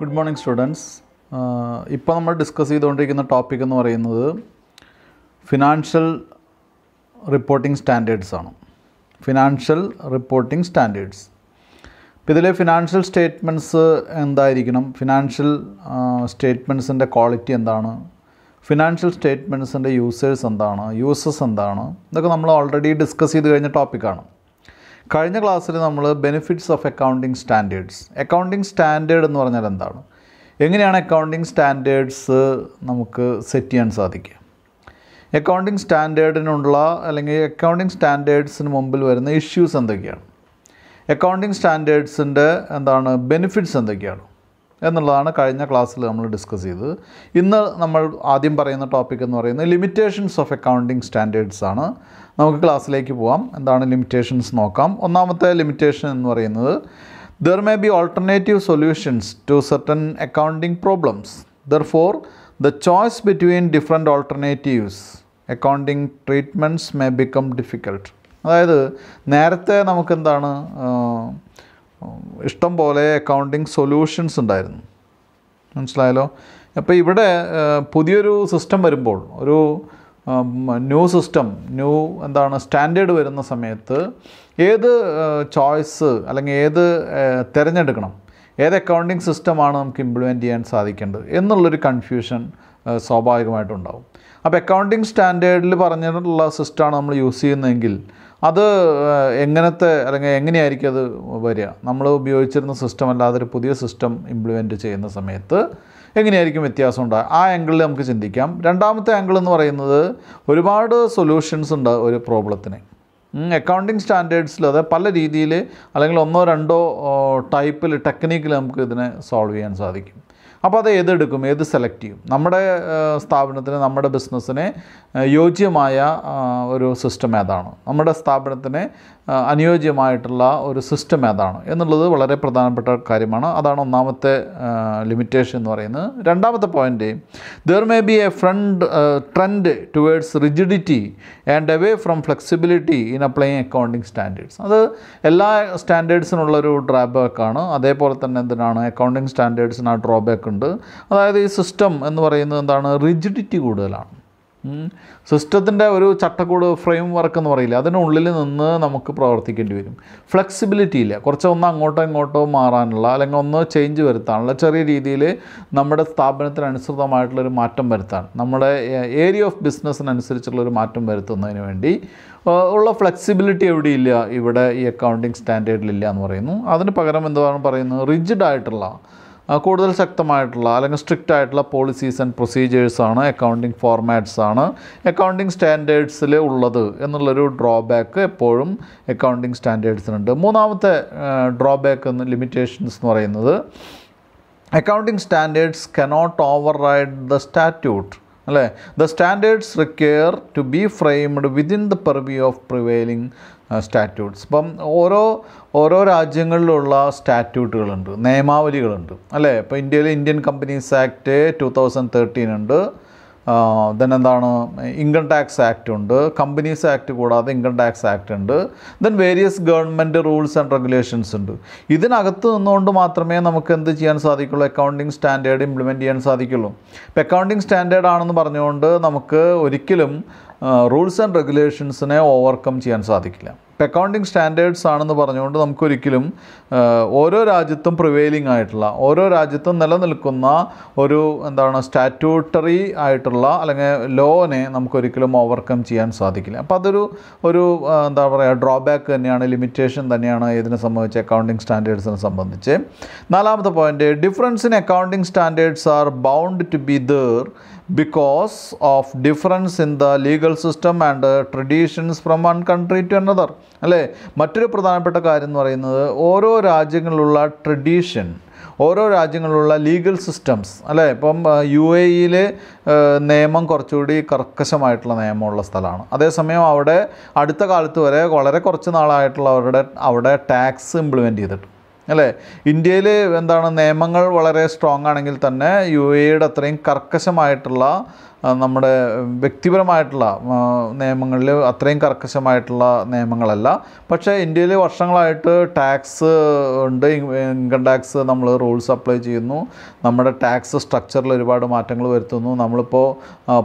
Good morning students ഇപ്പോൾ നമ്മൾ discuss ചെയ്തുകൊണ്ടിരിക്കുന്ന ടോപ്പിക് എന്ന് പറയുന്നത് ഫിനാൻഷ്യൽ റിപ്പോർട്ടിംഗ് സ്റ്റാൻഡേർഡ്സ് ആണ് ഫിനാൻഷ്യൽ റിപ്പോർട്ടിംഗ് സ്റ്റാൻഡേർഡ്സ് ഇപ്പോൾ ഇതിലെ ഫിനാൻഷ്യൽ സ്റ്റേറ്റ്മെൻറ്റ്സ് എന്തായിരിക്കണം ഫിനാൻഷ്യൽ സ്റ്റേറ്റ്മെൻറ്റ്സിൻ്റെ ക്വാളിറ്റി എന്താണ് ഫിനാൻഷ്യൽ സ്റ്റേറ്റ്മെൻറ്റ്സിൻ്റെ യൂസേഴ്സ് എന്താണ് യൂസസ് എന്താണ് ഇതൊക്കെ നമ്മൾ ഓൾറെഡി ഡിസ്കസ് ചെയ്ത് കഴിഞ്ഞ ടോപ്പിക്കാണ് കഴിഞ്ഞ ക്ലാസ്സിൽ നമ്മൾ benefits of accounting standards accounting standard എന്ന് പറഞ്ഞാൽ എന്താണ് എങ്ങനെയാണ് അക്കൗണ്ടിങ് സ്റ്റാൻഡേർഡ്സ് നമുക്ക് സെറ്റ് ചെയ്യാൻ സാധിക്കുക അക്കൗണ്ടിങ് സ്റ്റാൻഡേർഡിനുള്ള അല്ലെങ്കിൽ അക്കൗണ്ടിങ് സ്റ്റാൻഡേർഡ്സിന് മുമ്പിൽ വരുന്ന ഇഷ്യൂസ് എന്തൊക്കെയാണ് അക്കൗണ്ടിങ് സ്റ്റാൻഡേർഡ്സിൻ്റെ എന്താണ് ബെനിഫിറ്റ്സ് എന്തൊക്കെയാണ് എന്നുള്ളതാണ് കഴിഞ്ഞ ക്ലാസ്സിൽ നമ്മൾ ഡിസ്കസ് ചെയ്തത് ഇന്ന് നമ്മൾ ആദ്യം പറയുന്ന ടോപ്പിക് എന്ന് പറയുന്നത് ലിമിറ്റേഷൻസ് ഓഫ് അക്കൗണ്ടിങ് സ്റ്റാൻഡേർഡ്സ് ആണ് നമുക്ക് ക്ലാസ്സിലേക്ക് പോവാം എന്താണ് ലിമിറ്റേഷൻസ് നോക്കാം ഒന്നാമത്തെ ലിമിറ്റേഷൻ എന്ന് പറയുന്നത് there may be alternative solutions to certain accounting problems therefore the choice between different alternatives accounting treatments may become difficult അതായത് നേരത്തെ നമുക്കെന്താണ് ഇഷ്ടം പോലെ അക്കൗണ്ടിങ് സൊല്യൂഷൻസ് ഉണ്ടായിരുന്നു മനസ്സിലായല്ലോ അപ്പോൾ ഇവിടെ പുതിയൊരു സിസ്റ്റം വരുമ്പോൾ ഒരു ന്യൂ സിസ്റ്റം ന്യൂ എന്താണ് സ്റ്റാൻഡേർഡ് വരുന്ന സമയത്ത് ഏത് ചോയ്സ് അല്ലെങ്കിൽ ഏത് തിരഞ്ഞെടുക്കണം ഏത് അക്കൗണ്ടിങ് സിസ്റ്റമാണ് നമുക്ക് ഇംപ്ലിമെൻറ്റ് ചെയ്യാൻ സാധിക്കേണ്ടത് എന്നുള്ളൊരു കൺഫ്യൂഷൻ സ്വാഭാവികമായിട്ടുണ്ടാകും അപ്പോൾ അക്കൗണ്ടിങ് സ്റ്റാൻഡേർഡിൽ പറഞ്ഞിട്ടുള്ള സിസ്റ്റമാണ് നമ്മൾ യൂസ് ചെയ്യുന്നതെങ്കിൽ അത് എങ്ങനത്തെ അല്ലെങ്കിൽ എങ്ങനെയായിരിക്കും അത് വരിക നമ്മൾ ഉപയോഗിച്ചിരുന്ന സിസ്റ്റം അല്ലാതെ ഒരു പുതിയ സിസ്റ്റം ഇംപ്ലിമെൻറ്റ് ചെയ്യുന്ന സമയത്ത് എങ്ങനെയായിരിക്കും വ്യത്യാസം ഉണ്ടാകുക ആ ആംഗിളിൽ നമുക്ക് ചിന്തിക്കാം രണ്ടാമത്തെ ആംഗിൾ എന്ന് പറയുന്നത് ഒരുപാട് സൊല്യൂഷൻസ് ഉണ്ട് ഒരു പ്രോബ്ലത്തിന് അക്കൗണ്ടിങ് സ്റ്റാൻഡേർഡ്സിൽ അത് പല രീതിയിൽ അല്ലെങ്കിൽ ഒന്നോ രണ്ടോ ടൈപ്പിൽ ടെക്നിക്കിൽ നമുക്ക് ഇതിനെ സോൾവ് ചെയ്യാൻ സാധിക്കും അപ്പോൾ അത് ഏതെടുക്കും ഏത് സെലക്ട് ചെയ്യും നമ്മുടെ സ്ഥാപനത്തിന് നമ്മുടെ ബിസിനസ്സിന് യോജ്യമായ ഒരു സിസ്റ്റം ഏതാണ് നമ്മുടെ സ്ഥാപനത്തിന് അനുയോജ്യമായിട്ടുള്ള ഒരു സിസ്റ്റം ഏതാണ് എന്നുള്ളത് വളരെ പ്രധാനപ്പെട്ട കാര്യമാണ് അതാണ് ഒന്നാമത്തെ ലിമിറ്റേഷൻ എന്ന് പറയുന്നത് രണ്ടാമത്തെ point there may be a front trend towards rigidity and away from flexibility in applying accounting standards അത് എല്ലാ സ്റ്റാൻഡേർഡ്സിനുള്ളൊരു ഡ്രാബാക്കാണ് അതേപോലെ തന്നെ എന്തിനാണ് അക്കൗണ്ടിങ് സ്റ്റാൻഡേർഡ്സിന് ആ ഡ്രോബാക്ക് ഉണ്ട് അതായത് ഈ സിസ്റ്റം എന്ന് പറയുന്നത് എന്താണ് റിജിഡിറ്റി കൂടുതലാണ് സിസ്റ്റത്തിൻ്റെ ഒരു ചട്ടക്കൂട് ഫ്രെയിം വർക്ക് എന്ന് പറയില്ല അതിനുള്ളിൽ നിന്ന് നമുക്ക് പ്രവർത്തിക്കേണ്ടി വരും ഫ്ലെക്സിബിലിറ്റി ഇല്ല കുറച്ച് ഒന്ന് അങ്ങോട്ടോ ഇങ്ങോട്ടോ മാറാനുള്ള അല്ലെങ്കിൽ ഒന്ന് ചേഞ്ച് വരുത്താനുള്ള ചെറിയ രീതിയിൽ നമ്മുടെ സ്ഥാപനത്തിനനുസൃതമായിട്ടുള്ളൊരു മാറ്റം വരുത്താൻ നമ്മുടെ ഏരിയ ഓഫ് ബിസിനസ്സിനനുസരിച്ചുള്ളൊരു മാറ്റം വരുത്തുന്നതിന് വേണ്ടി ഉള്ള ഫ്ലെക്സിബിലിറ്റി എവിടെയില്ല ഇവിടെ ഈ അക്കൗണ്ടിങ് സ്റ്റാൻഡേർഡിലില്ല എന്ന് പറയുന്നു അതിന് പകരം എന്താണ് പറയുന്നത് റിജിഡ് ആയിട്ടുള്ള കൂടുതൽ ശക്തമായിട്ടുള്ള അല്ലെങ്കിൽ സ്ട്രിക്റ്റ് ആയിട്ടുള്ള പോളിസീസ് ആൻഡ് പ്രൊസീജിയേഴ്സാണ് അക്കൗണ്ടിങ് ഫോർമാറ്റ്സാണ് അക്കൗണ്ടിങ് സ്റ്റാൻഡേർഡ്സിൽ ഉള്ളത് എന്നുള്ളൊരു ഡ്രോബാക്ക് എപ്പോഴും അക്കൗണ്ടിങ് സ്റ്റാൻഡേർഡ്സിനുണ്ട് മൂന്നാമത്തെ ഡ്രോബാക്ക് എന്ന് ലിമിറ്റേഷൻസ് എന്ന് പറയുന്നത് accounting standards cannot override the statute അല്ലേ the standards require to be framed within the purview of prevailing statutes ഇപ്പം ഓരോ ഓരോ രാജ്യങ്ങളിലുള്ള സ്റ്റാറ്റ്യൂട്ടുകളുണ്ട് നിയമാവലികളുണ്ട് അല്ലേ ഇപ്പോൾ ഇന്ത്യയിൽ Indian companies act two thousand thirteen ഉണ്ട് ദെൻ എന്താണ് ഇൻകം ടാക്സ് ആക്ട് ഉണ്ട് കമ്പനീസ് ആക്ട് കൂടാതെ ഇൻകം ടാക്സ് ആക്ട് ഉണ്ട് then various government rules and regulations ഉണ്ട് ഇതിനകത്ത് നിന്നുകൊണ്ട് മാത്രമേ നമുക്ക് എന്ത് ചെയ്യാൻ സാധിക്കുള്ളൂ അക്കൗണ്ടിങ് സ്റ്റാൻഡേർഡ് ഇംപ്ലിമെൻറ്റ് ചെയ്യാൻ സാധിക്കുള്ളൂ ഇപ്പോൾ അക്കൗണ്ടിങ് സ്റ്റാൻഡേർഡ് ആണെന്ന് പറഞ്ഞുകൊണ്ട് നമുക്ക് ഒരിക്കലും റൂൾസ് ആൻഡ് റെഗുലേഷൻസിനെ ഓവർകം ചെയ്യാൻ സാധിക്കില്ല ഇപ്പം അക്കൗണ്ടിങ് സ്റ്റാൻഡേർഡ്സ് ആണെന്ന് പറഞ്ഞുകൊണ്ട് നമുക്കൊരിക്കലും ഓരോ രാജ്യത്തും പ്രിവെയിലിംഗ് ആയിട്ടുള്ള ഓരോ രാജ്യത്തും നിലനിൽക്കുന്ന ഒരു എന്താണ് സ്റ്റാറ്റ്യൂട്ടറി ആയിട്ടുള്ള അല്ലെങ്കിൽ ലോനെ നമുക്കൊരിക്കലും ഓവർകം ചെയ്യാൻ സാധിക്കില്ല അപ്പോൾ അതൊരു ഒരു എന്താ പറയുക ഡ്രോബാക്ക് തന്നെയാണ് ലിമിറ്റേഷൻ തന്നെയാണ് ഇതിനെ സംബന്ധിച്ച് അക്കൗണ്ടിങ് സ്റ്റാൻഡേർഡ്സിനെ സംബന്ധിച്ച് നാലാമത്തെ point difference in accounting standards are bound to be there because of difference in the legal system and traditions from one country to another അല്ലേ മറ്റൊരു പ്രധാനപ്പെട്ട കാര്യം എന്ന് പറയുന്നത് ഓരോ രാജ്യങ്ങളിലുള്ള ട്രഡീഷൻ ഓരോ രാജ്യങ്ങളിലുള്ള ലീഗൽ സിസ്റ്റംസ് അല്ലേ ഇപ്പം യു എ ഇയിലെ e നിയമം കുറച്ചുകൂടി കർക്കശമായിട്ടുള്ള നിയമമുള്ള സ്ഥലമാണ് അതേസമയം അവിടെ അടുത്ത കാലത്ത് വരെ വളരെ കുറച്ച് നാളായിട്ടുള്ള അവരുടെ അവിടെ ടാക്സ് ഇംപ്ലിമെൻറ്റ് ചെയ്തിട്ടുണ്ട് അല്ലേ ഇന്ത്യയിൽ എന്താണ് നിയമങ്ങൾ വളരെ സ്ട്രോങ് ആണെങ്കിൽ തന്നെ യു എയുടെ അത്രയും കർക്കശമായിട്ടുള്ള നമ്മുടെ വ്യക്തിപരമായിട്ടുള്ള നിയമങ്ങളിൽ അത്രയും കർക്കശമായിട്ടുള്ള നിയമങ്ങളല്ല പക്ഷേ ഇന്ത്യയിൽ വർഷങ്ങളായിട്ട് ടാക്സ് ഉണ്ട് ഇൻകം ടാക്സ് നമ്മൾ റൂൾസ് അപ്ലൈ ചെയ്യുന്നു നമ്മുടെ ടാക്സ് സ്ട്രക്ചറിൽ ഒരുപാട് മാറ്റങ്ങൾ വരുത്തുന്നു നമ്മളിപ്പോൾ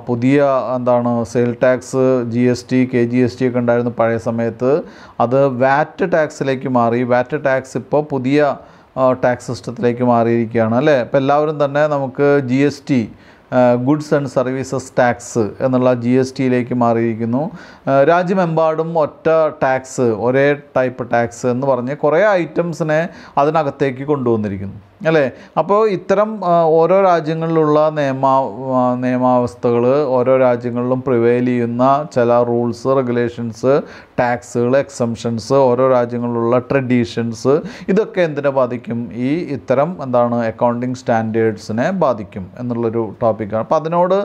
പുതിയ എന്താണ് sale tax G S T K G S T ഒക്കെ ഉണ്ടായിരുന്നു പഴയ സമയത്ത് അത് വാറ്റ് ടാക്സിലേക്ക് മാറി വാറ്റ് ടാക്സ് ഇപ്പോൾ പുതിയ ടാക്സ് സിസ്റ്റത്തിലേക്ക് മാറിയിരിക്കുകയാണ് അല്ലേ ഇപ്പോൾ എല്ലാവരും തന്നെ നമുക്ക് G S T goods and services tax എന്നുള്ള ജി എസ് ടിയിലേക്ക് മാറിയിരിക്കുന്നു രാജ്യമെമ്പാടും ഒറ്റ ടാക്സ് ഒരേ ടൈപ്പ് ടാക്സ് എന്ന് പറഞ്ഞ് കുറേ ഐറ്റംസിനെ അതിനകത്തേക്ക് കൊണ്ടുവന്നിരിക്കുന്നു അല്ലേ അപ്പോൾ ഇത്തരം ഓരോ രാജ്യങ്ങളിലുള്ള നിയമ നിയമാവസ്ഥകൾ ഓരോ രാജ്യങ്ങളിലും പ്രിവെയിൽ ചെയ്യുന്ന ചില റൂൾസ് റെഗുലേഷൻസ് ടാക്സുകൾ എക്സംഷൻസ് ഓരോ രാജ്യങ്ങളിലുള്ള ട്രഡീഷൻസ് ഇതൊക്കെ എന്തിനെ ബാധിക്കും ഈ ഇത്തരം എന്താണ് അക്കൗണ്ടിങ് സ്റ്റാൻഡേർഡ്സിനെ ബാധിക്കും എന്നുള്ളൊരു ടോപ്പിക്കാണ് അപ്പോൾ അതിനോട്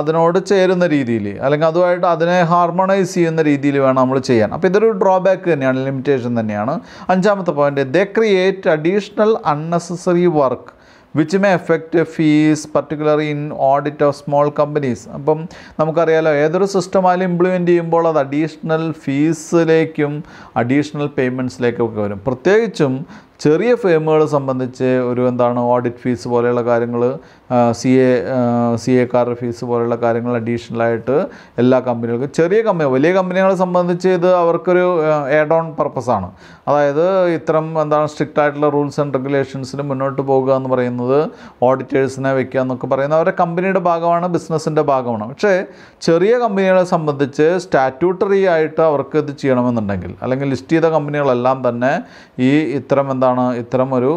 അതിനോട് ചേരുന്ന രീതിയിൽ അല്ലെങ്കിൽ അതുമായിട്ട് അതിനെ ഹാർമണൈസ് ചെയ്യുന്ന രീതിയിൽ വേണം നമ്മൾ ചെയ്യാൻ അപ്പോൾ ഇതൊരു ഡ്രോബാക്ക് തന്നെയാണ് ലിമിറ്റേഷൻ തന്നെയാണ് അഞ്ചാമത്തെ point they create additional unnecessary temporary work which may effect fees particularly in audit of small companies അപ്പം നമുക്കറിയാലോ ഏതൊരു സിസ്റ്റമായാലും ഇംപ്ലിമെൻ്റ് ചെയ്യുമ്പോൾ അത് അഡീഷണൽ ഫീസിലേക്കും അഡീഷണൽ പേയ്മെൻറ്റ്സിലേക്കും ഒക്കെ വരും പ്രത്യേകിച്ചും ചെറിയ ഫേമുകളെ സംബന്ധിച്ച് ഒരു എന്താണ് ഓഡിറ്റ് ഫീസ് പോലെയുള്ള കാര്യങ്ങൾ സി എ സി എക്കാരുടെ ഫീസ് പോലെയുള്ള കാര്യങ്ങൾ അഡീഷണലായിട്ട് എല്ലാ കമ്പനികൾക്കും ചെറിയ കമ്പനി വലിയ കമ്പനികളെ സംബന്ധിച്ച് ഇത് അവർക്കൊരു ഏഡ് ഓൺ പർപ്പസാണ് അതായത് ഇത്തരം എന്താണ് സ്ട്രിക്റ്റ് ആയിട്ടുള്ള റൂൾസ് ആൻഡ് റെഗുലേഷൻസിന് മുന്നോട്ട് പോകുക എന്ന് പറയുന്നത് ഓഡിറ്റേഴ്സിനെ വെക്കുക എന്നൊക്കെ പറയുന്നത് അവരുടെ കമ്പനിയുടെ ഭാഗമാണ് ബിസിനസ്സിൻ്റെ ഭാഗമാണ് പക്ഷേ ചെറിയ കമ്പനികളെ സംബന്ധിച്ച് സ്റ്റാറ്റ്യൂട്ടറി ആയിട്ട് അവർക്ക് ഇത് ചെയ്യണമെന്നുണ്ടെങ്കിൽ അല്ലെങ്കിൽ ലിസ്റ്റ് ചെയ്ത കമ്പനികളെല്ലാം തന്നെ ഈ ഇത്തരം എന്താണ് എന്താണ് ഇത്തരമൊരു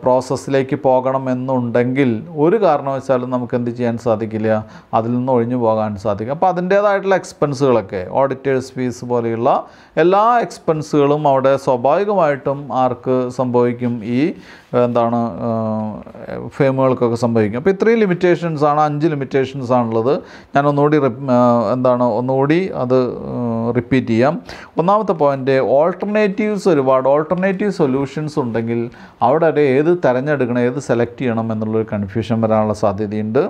പ്രോസസ്സിലേക്ക് പോകണം എന്നുണ്ടെങ്കിൽ ഒരു കാരണവശാലും നമുക്ക് എന്ത് ചെയ്യാൻ സാധിക്കില്ല അതിൽ നിന്ന് ഒഴിഞ്ഞു പോകാൻ സാധിക്കും അപ്പോൾ അതിൻ്റേതായിട്ടുള്ള എക്സ്പെൻസുകളൊക്കെ ഓഡിറ്റേഴ്സ് ഫീസ് പോലെയുള്ള എല്ലാ എക്സ്പെൻസുകളും അവിടെ സ്വാഭാവികമായിട്ടും ആർക്ക് സംഭവിക്കും ഈ എന്താണ് ഫേമുകൾക്കൊക്കെ സംഭവിക്കും അപ്പോൾ ഇത്രയും ലിമിറ്റേഷൻസ് ആണ് അഞ്ച് ലിമിറ്റേഷൻസ് ആണുള്ളത് ഞാൻ ഒന്നുകൂടി എന്താണ് ഒന്നുകൂടി അത് റിപ്പീറ്റ് ചെയ്യാം ഒന്നാമത്തെ പോയിൻ്റ് ഓൾട്ടർനേറ്റീവ്സ് ഒരുപാട് ഓൾട്ടർനേറ്റീവ് സൊല്യൂഷൻസ് ഉണ്ടെങ്കിൽ അവിടെ ഇവിടെ ഏത് തിരഞ്ഞെടുക്കണം ഏത് സെലക്ട് ചെയ്യണം എന്നുള്ളൊരു കൺഫ്യൂഷൻ വരാനുള്ള സാധ്യതയുണ്ട്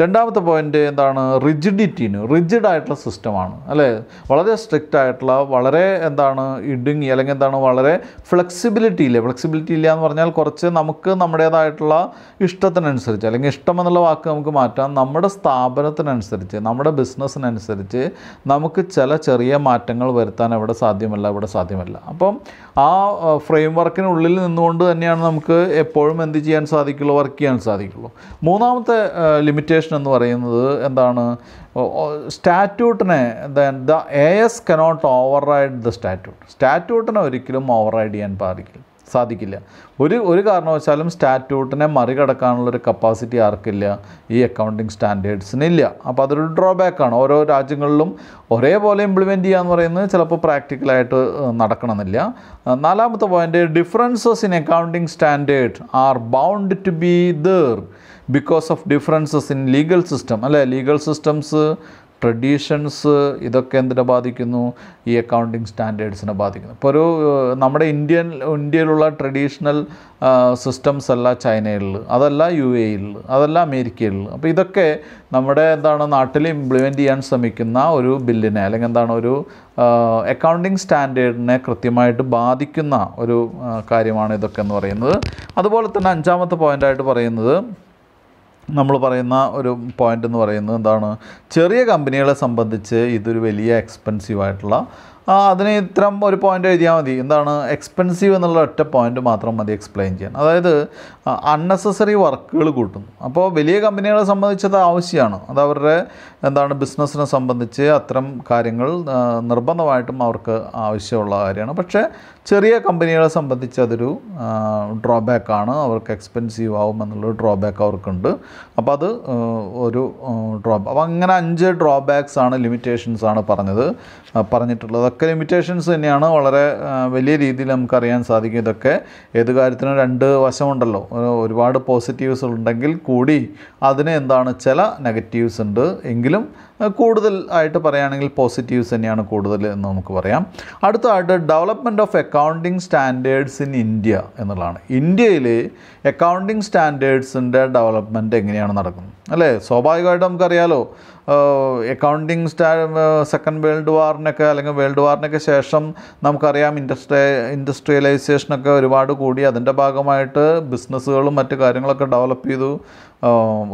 രണ്ടാമത്തെ പോയിൻ്റ് എന്താണ് റിജിഡിറ്റിന് റിജിഡ് ആയിട്ടുള്ള സിസ്റ്റമാണ് അല്ലേ വളരെ സ്ട്രിക്റ്റ് ആയിട്ടുള്ള വളരെ എന്താണ് ഇടുങ്ങി അല്ലെങ്കിൽ എന്താണ് വളരെ ഫ്ലെക്സിബിലിറ്റി ഇല്ല ഫ്ലെക്സിബിലിറ്റി ഇല്ല എന്ന് പറഞ്ഞാൽ കുറച്ച് നമുക്ക് നമ്മുടേതായിട്ടുള്ള ഇഷ്ടത്തിനനുസരിച്ച് അല്ലെങ്കിൽ ഇഷ്ടം എന്നുള്ള വാക്ക് നമുക്ക് മാറ്റാം നമ്മുടെ സ്ഥാപനത്തിനനുസരിച്ച് നമ്മുടെ ബിസിനസ്സിനനുസരിച്ച് നമുക്ക് ചില ചെറിയ മാറ്റങ്ങൾ വരുത്താൻ അവിടെ സാധ്യമല്ല ഇവിടെ സാധ്യമല്ല അപ്പം ആ ഫ്രെയിം വർക്കിനുള്ളിൽ നിന്നുകൊണ്ട് തന്നെയാണ് നമുക്ക് നമുക്ക് എപ്പോഴും എന്ത് ചെയ്യാൻ സാധിക്കുള്ളൂ വർക്ക് ചെയ്യാൻ സാധിക്കുള്ളൂ മൂന്നാമത്തെ ലിമിറ്റേഷൻ എന്ന് പറയുന്നത് എന്താണ് സ്റ്റാറ്റ്യൂട്ടിനെ the A S cannot override the statute സ്റ്റാറ്റ്യൂട്ടിനെ ഒരിക്കലും ഓവർ റൈഡ് ചെയ്യാൻ പാടില്ല സാധിക്കില്ല ഒരു ഒരു കാരണവശാലും സ്റ്റാറ്റ്യൂട്ടിനെ മറികടക്കാനുള്ളൊരു കപ്പാസിറ്റി ആർക്കില്ല ഈ അക്കൗണ്ടിങ് സ്റ്റാൻഡേർഡ്സിനില്ല അപ്പോൾ അതൊരു ഡ്രോബാക്കാണ് ഓരോ രാജ്യങ്ങളിലും ഒരേപോലെ ഇംപ്ലിമെൻറ്റ് ചെയ്യുക എന്ന് പറയുന്നത് ചിലപ്പോൾ പ്രാക്ടിക്കലായിട്ട് നടക്കണമെന്നില്ല നാലാമത്തെ point differences in accounting standard are bound to be there because of differences in legal system അല്ലേ ലീഗൽ സിസ്റ്റംസ് ട്രഡീഷൻസ് ഇതൊക്കെ എന്തിനെ ബാധിക്കുന്നു ഈ അക്കൗണ്ടിങ് സ്റ്റാൻഡേർഡ്സിനെ ബാധിക്കുന്നു ഇപ്പോൾ ഒരു നമ്മുടെ ഇന്ത്യൻ ഇന്ത്യയിലുള്ള ട്രഡീഷണൽ സിസ്റ്റംസ് അല്ല ചൈനയിലുള്ള അതല്ല യു എയിൽ അതല്ല അമേരിക്കയിലുള്ള അപ്പോൾ ഇതൊക്കെ നമ്മുടെ എന്താണ് നാട്ടിൽ ഇംപ്ലിമെൻ്റ് ചെയ്യാൻ ശ്രമിക്കുന്ന ഒരു ബില്ലിനെ അല്ലെങ്കിൽ എന്താണ് ഒരു അക്കൗണ്ടിങ് സ്റ്റാൻഡേർഡിനെ കൃത്യമായിട്ട് ബാധിക്കുന്ന ഒരു കാര്യമാണ് ഇതൊക്കെ എന്ന് പറയുന്നത് അതുപോലെ തന്നെ അഞ്ചാമത്തെ പോയിൻ്റായിട്ട് പറയുന്നത് നമ്മൾ പറയുന്ന ഒരു പോയിന്റ് എന്ന് പറയുന്നത് എന്താണ് ചെറിയ കമ്പനികളെ സംബന്ധിച്ച് ഇതൊരു വലിയ ആയിട്ടുള്ള അതിന് ഇത്തരം ഒരു പോയിന്റ് എഴുതിയാൽ മതി എന്താണ് എക്സ്പെൻസീവ് എന്നുള്ള ഒറ്റ പോയിന്റ് മാത്രം മതി എക്സ്പ്ലെയിൻ ചെയ്യാൻ അതായത് അൺനെസസറി വർക്കുകൾ കൂട്ടുന്നു അപ്പോൾ വലിയ കമ്പനികളെ സംബന്ധിച്ച് അത് ആവശ്യമാണ് അത് അവരുടെ എന്താണ് ബിസിനസ്സിനെ സംബന്ധിച്ച് അത്തരം കാര്യങ്ങൾ നിർബന്ധമായിട്ടും അവർക്ക് ആവശ്യമുള്ള കാര്യമാണ് പക്ഷേ ചെറിയ കമ്പനികളെ സംബന്ധിച്ച് അതൊരു ഡ്രോബാക്ക് ആണ് അവർക്ക് എക്സ്പെൻസീവ് ആവും എന്നുള്ളൊരു ഡ്രോബാക്ക് അവർക്കുണ്ട് അപ്പോൾ അത് ഒരു ഡ്രോബാക്ക് അപ്പോൾ അങ്ങനെ അഞ്ച് ഡ്രോബാക്സ് ആണ് ലിമിറ്റേഷൻസ് ആണ് പറഞ്ഞത് പറഞ്ഞിട്ടുള്ളത് അതൊക്കെ ലിമിറ്റേഷൻസ് തന്നെയാണ് വളരെ വലിയ രീതിയിൽ നമുക്കറിയാൻ സാധിക്കും ഇതൊക്കെ ഏത് കാര്യത്തിനും രണ്ട് വശമുണ്ടല്ലോ ഒരുപാട് പോസിറ്റീവ്സ് ഉണ്ടെങ്കിൽ കൂടി അതിന് എന്താണ് ചില നെഗറ്റീവ്സ് ഉണ്ട് എങ്കിലും കൂടുതൽ ആയിട്ട് പറയുകയാണെങ്കിൽ പോസിറ്റീവ്സ് തന്നെയാണ് കൂടുതൽ എന്ന് നമുക്ക് പറയാം അടുത്തതായിട്ട് development of accounting standards in India എന്നുള്ളതാണ് ഇന്ത്യയിൽ അക്കൗണ്ടിങ് സ്റ്റാൻഡേർഡ്സിൻ്റെ ഡെവലപ്മെൻറ്റ് എങ്ങനെയാണ് നടക്കുന്നത് അല്ലേ സ്വാഭാവികമായിട്ട് നമുക്കറിയാലോ അക്കൗണ്ടിങ് സ്റ്റാ സെക്കൻഡ് വേൾഡ് വാറിനൊക്കെ അല്ലെങ്കിൽ വേൾഡ് വാറിനൊക്കെ ശേഷം നമുക്കറിയാം ഇൻഡസ്ട്രി ഇൻഡസ്ട്രിയലൈസേഷനൊക്കെ ഒരുപാട് കൂടി അതിൻ്റെ ഭാഗമായിട്ട് ബിസിനസ്സുകളും മറ്റു കാര്യങ്ങളൊക്കെ ഡെവലപ്പ് ചെയ്തു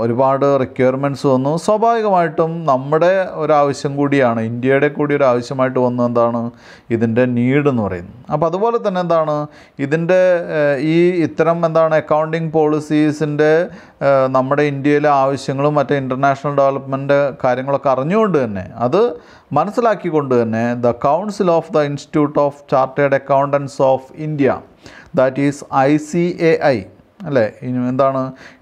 ഒരുപാട് റിക്വയർമെൻറ്റ്സ് വന്നു സ്വാഭാവികമായിട്ടും നമ്മുടെ ഒരാവശ്യം കൂടിയാണ് ഇന്ത്യയുടെ കൂടി ഒരു ആവശ്യമായിട്ട് വന്നു എന്താണ് ഇതിൻ്റെ നീഡ് എന്ന് പറയുന്നത് അപ്പോൾ അതുപോലെ തന്നെ എന്താണ് ഇതിൻ്റെ ഈ ഇത്തരം എന്താണ് അക്കൗണ്ടിങ് പോളിസീസിൻ്റെ നമ്മുടെ ഇന്ത്യയിലെ ആവശ്യങ്ങളും മറ്റേ ഇൻ്റർനാഷണൽ ഡെവലപ്മെൻ്റ് കാര്യങ്ങളൊക്കെ അറിഞ്ഞുകൊണ്ട് തന്നെ അത് മനസ്സിലാക്കിക്കൊണ്ട് തന്നെ the council of the institute of chartered accountants of India that is I C A I അല്ലേ എന്താണ്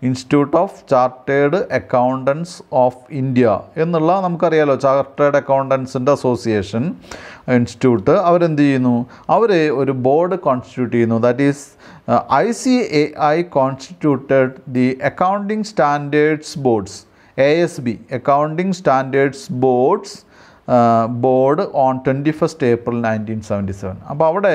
institute of chartered accountants of India എന്നുള്ള നമുക്കറിയാലോ ചാർട്ടേഡ് അക്കൗണ്ടൻസിൻ്റെ അസോസിയേഷൻ ഇൻസ്റ്റിറ്റ്യൂട്ട് അവരെന്ത് ചെയ്യുന്നു അവർ ഒരു ബോർഡ് കോൺസ്റ്റിറ്റ്യൂട്ട് ചെയ്യുന്നു that is I C A I constituted the accounting standards boards A S B accounting standards boards board on twenty first April nineteen seventy seven അപ്പോൾ അവിടെ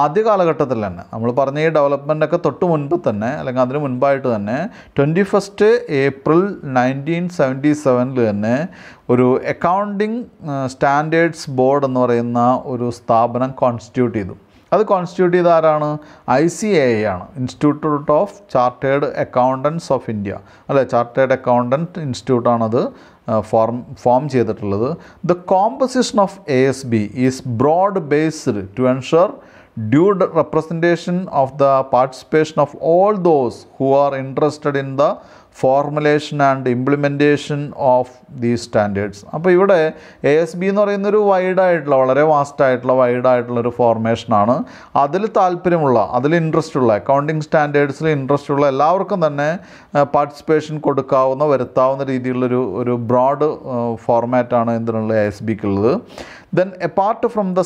ആദ്യ കാലഘട്ടത്തിൽ തന്നെ നമ്മൾ പറഞ്ഞ ഈ ഡെവലപ്മെൻറ്റൊക്കെ തൊട്ട് മുൻപ് തന്നെ അല്ലെങ്കിൽ അതിന് മുൻപായിട്ട് തന്നെ twenty first April nineteen seventy സെവനിൽ തന്നെ ഒരു അക്കൗണ്ടിങ് സ്റ്റാൻഡേർഡ്സ് ബോർഡ് എന്ന് പറയുന്ന ഒരു സ്ഥാപനം കോൺസ്റ്റിറ്റ്യൂട്ട് ചെയ്തു അത് കോൺസ്റ്റിറ്റ്യൂട്ട് ചെയ്ത ആരാണ് ഐ സി എ ആണ് institute of chartered accountants of India അല്ലേ ചാർട്ടേഡ് അക്കൗണ്ടൻറ്റ് ഇൻസ്റ്റിറ്റ്യൂട്ടാണത് form form cheyidattullad the composition of asb is broad based to ensure due representation of the participation of all those who are interested in the formulation and implementation of the standards അപ്പോൾ ഇവിടെ A S B എന്ന് പറയുന്നൊരു വൈഡായിട്ടുള്ള വളരെ വാസ്റ്റായിട്ടുള്ള വൈഡായിട്ടുള്ളൊരു ഒരു ഫോർമേഷനാണ് അതിൽ താല്പര്യമുള്ള അതിൽ interest ഉള്ള അക്കൗണ്ടിങ് സ്റ്റാൻഡേർഡ്സിൽ ഇൻട്രസ്റ്റ് ഉള്ള എല്ലാവർക്കും തന്നെ പാർട്ടിസിപ്പേഷൻ കൊടുക്കാവുന്ന വരുത്താവുന്ന രീതിയിലുള്ളൊരു ഒരു ബ്രോഡ് ഫോർമാറ്റാണ് എന്തിനുള്ള എ എസ് ഉള്ളത് then apart from the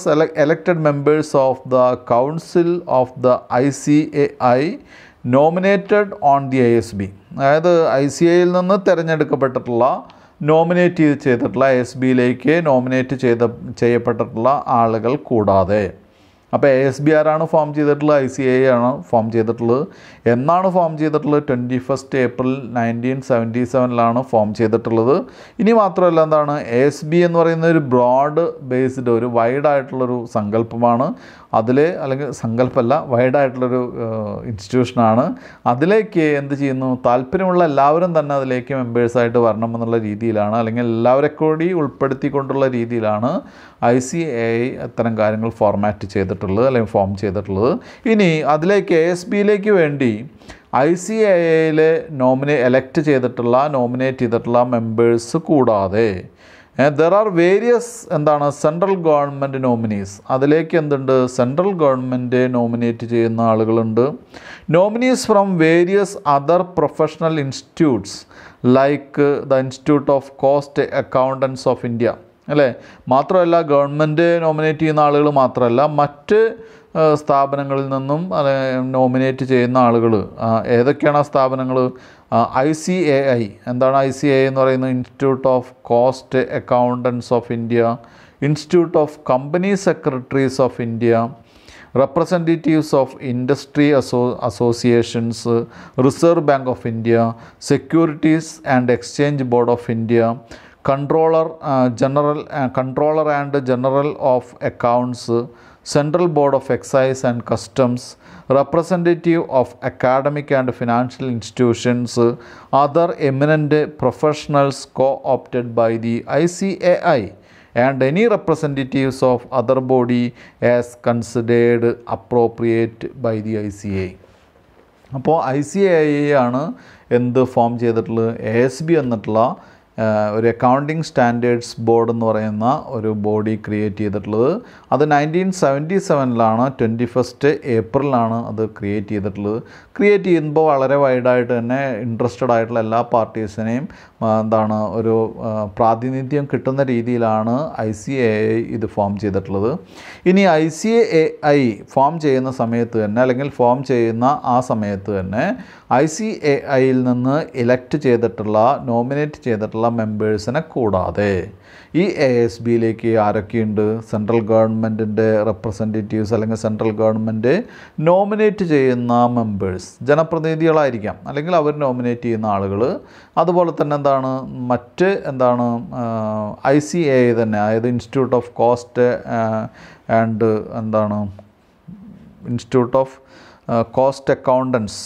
elected members of the council of the I C A I nominated on the I S B അതായത് ഐ സി ഐയിൽ നിന്ന് തിരഞ്ഞെടുക്കപ്പെട്ടിട്ടുള്ള നോമിനേറ്റ് ചെയ്ത് ചെയ്തിട്ടുള്ള ഐ എസ് ബിയിലേക്ക് നോമിനേറ്റ് ചെയ്ത ചെയ്യപ്പെട്ടിട്ടുള്ള ആളുകൾ കൂടാതെ അപ്പോൾ എ എസ് ബി ആരാണ് ഫോം ചെയ്തിട്ടുള്ളത് ഐ സി ഐ ആണ് ഫോം ചെയ്തിട്ടുള്ളത് എന്നാണ് ഫോം ചെയ്തിട്ടുള്ളത് twenty first April nineteen seventy സെവനിലാണ് ഫോം ചെയ്തിട്ടുള്ളത് ഇനി മാത്രമല്ല എന്താണ് എ എസ് ബി എന്ന് പറയുന്ന ഒരു ബ്രോഡ് ബേസ്ഡ് ഒരു വൈഡ് സങ്കല്പമാണ് അതിലെ അല്ലെങ്കിൽ സങ്കല്പമല്ല വൈഡായിട്ടുള്ളൊരു ഇൻസ്റ്റിറ്റ്യൂഷനാണ് അതിലേക്ക് എന്ത് ചെയ്യുന്നു താല്പര്യമുള്ള എല്ലാവരും തന്നെ അതിലേക്ക് മെമ്പേഴ്സായിട്ട് വരണം എന്നുള്ള രീതിയിലാണ് അല്ലെങ്കിൽ എല്ലാവരെ കൂടി ഉൾപ്പെടുത്തിക്കൊണ്ടുള്ള രീതിയിലാണ് ഐ സി എ ഐ അത്തരം കാര്യങ്ങൾ ഫോർമാറ്റ് ചെയ്തിട്ടുള്ളത് അല്ലെങ്കിൽ ഫോം ചെയ്തിട്ടുള്ളത് ഇനി അതിലേക്ക് എ എസ് ബിയിലേക്ക് വേണ്ടി ഐ സി എ ഐയിലെ നോമിനേ എലക്ട് ചെയ്തിട്ടുള്ള നോമിനേറ്റ് ചെയ്തിട്ടുള്ള മെമ്പേഴ്സ് കൂടാതെ ദർ ആർ വേരിയസ് എന്താണ് സെൻട്രൽ ഗവൺമെൻറ് നോമിനീസ് അതിലേക്ക് എന്തുണ്ട് സെൻട്രൽ ഗവൺമെൻറ് നോമിനേറ്റ് ചെയ്യുന്ന ആളുകളുണ്ട് nominees from various other professional institutes like the institute of cost accountants of India അല്ലേ മാത്രമല്ല ഗവൺമെൻറ് നോമിനേറ്റ് ചെയ്യുന്ന ആളുകൾ മാത്രമല്ല മറ്റ് സ്ഥാപനങ്ങളിൽ നിന്നും നോമിനേറ്റ് ചെയ്യുന്ന ആളുകൾ ഏതൊക്കെയാണ് ആ സ്ഥാപനങ്ങൾ ഐ സി എ ഐ എന്താണ് ഐ സി എ എന്ന് പറയുന്നത് institute of cost accountants of India institute of company secretaries of India representatives of industry asso associations reserve bank of India securities and exchange board of India controller general controller and general of accounts central board of excise and customs representative of academic and financial institutions other eminent professionals coopted by the I C A I and any representatives of other body as considered appropriate by the I C A അപ്പോൾ I C A I ആണ് എന്ത് form ചെയ്തിട്ടുള്ളത് A S B എന്നിട്ടുള്ള ഒരു accounting standards board എന്ന് പറയുന്ന ഒരു body create ചെയ്തിട്ടുള്ളത് അത് നയൻറ്റീൻ സെവൻറ്റി സെവനിലാണ് ട്വൻറ്റി ഫസ്റ്റ് ഏപ്രിലാണ് അത് ക്രിയേറ്റ് ചെയ്തിട്ടുള്ളത് ക്രിയേറ്റ് ചെയ്യുമ്പോൾ വളരെ വൈഡായിട്ട് തന്നെ ഇൻട്രസ്റ്റഡ് ആയിട്ടുള്ള എല്ലാ പാർട്ടീസിനെയും എന്താണ് ഒരു പ്രാതിനിധ്യം കിട്ടുന്ന രീതിയിലാണ് ഐ സി എ ഐ ഇത് ഫോം ചെയ്തിട്ടുള്ളത് ഇനി I C A I form ചെയ്യുന്ന സമയത്ത് തന്നെ അല്ലെങ്കിൽ ഫോം ചെയ്യുന്ന ആ സമയത്ത് തന്നെ ഐ സി എ ഐയിൽ നിന്ന് ഇലക്ട് ചെയ്തിട്ടുള്ള നോമിനേറ്റ് ചെയ്തിട്ടുള്ള മെമ്പേഴ്സിനെ കൂടാതെ ഈ എ എസ് ബിയിലേക്ക് ആരൊക്കെയുണ്ട് സെൻട്രൽ ഗവൺമെൻറ്റിൻ്റെ റെപ്രസെൻറ്റേറ്റീവ്സ് അല്ലെങ്കിൽ സെൻട്രൽ ഗവൺമെൻറ് നോമിനേറ്റ് ചെയ്യുന്ന മെമ്പേഴ്സ് ജനപ്രതിനിധികളായിരിക്കാം അല്ലെങ്കിൽ അവർ നോമിനേറ്റ് ചെയ്യുന്ന ആളുകൾ അതുപോലെ തന്നെ എന്താണ് മറ്റ് എന്താണ് ഐ സി എ തന്നെ അതായത് ഇൻസ്റ്റിറ്റ്യൂട്ട് ഓഫ് കോസ്റ്റ് ആൻഡ് എന്താണ് institute of cost accountants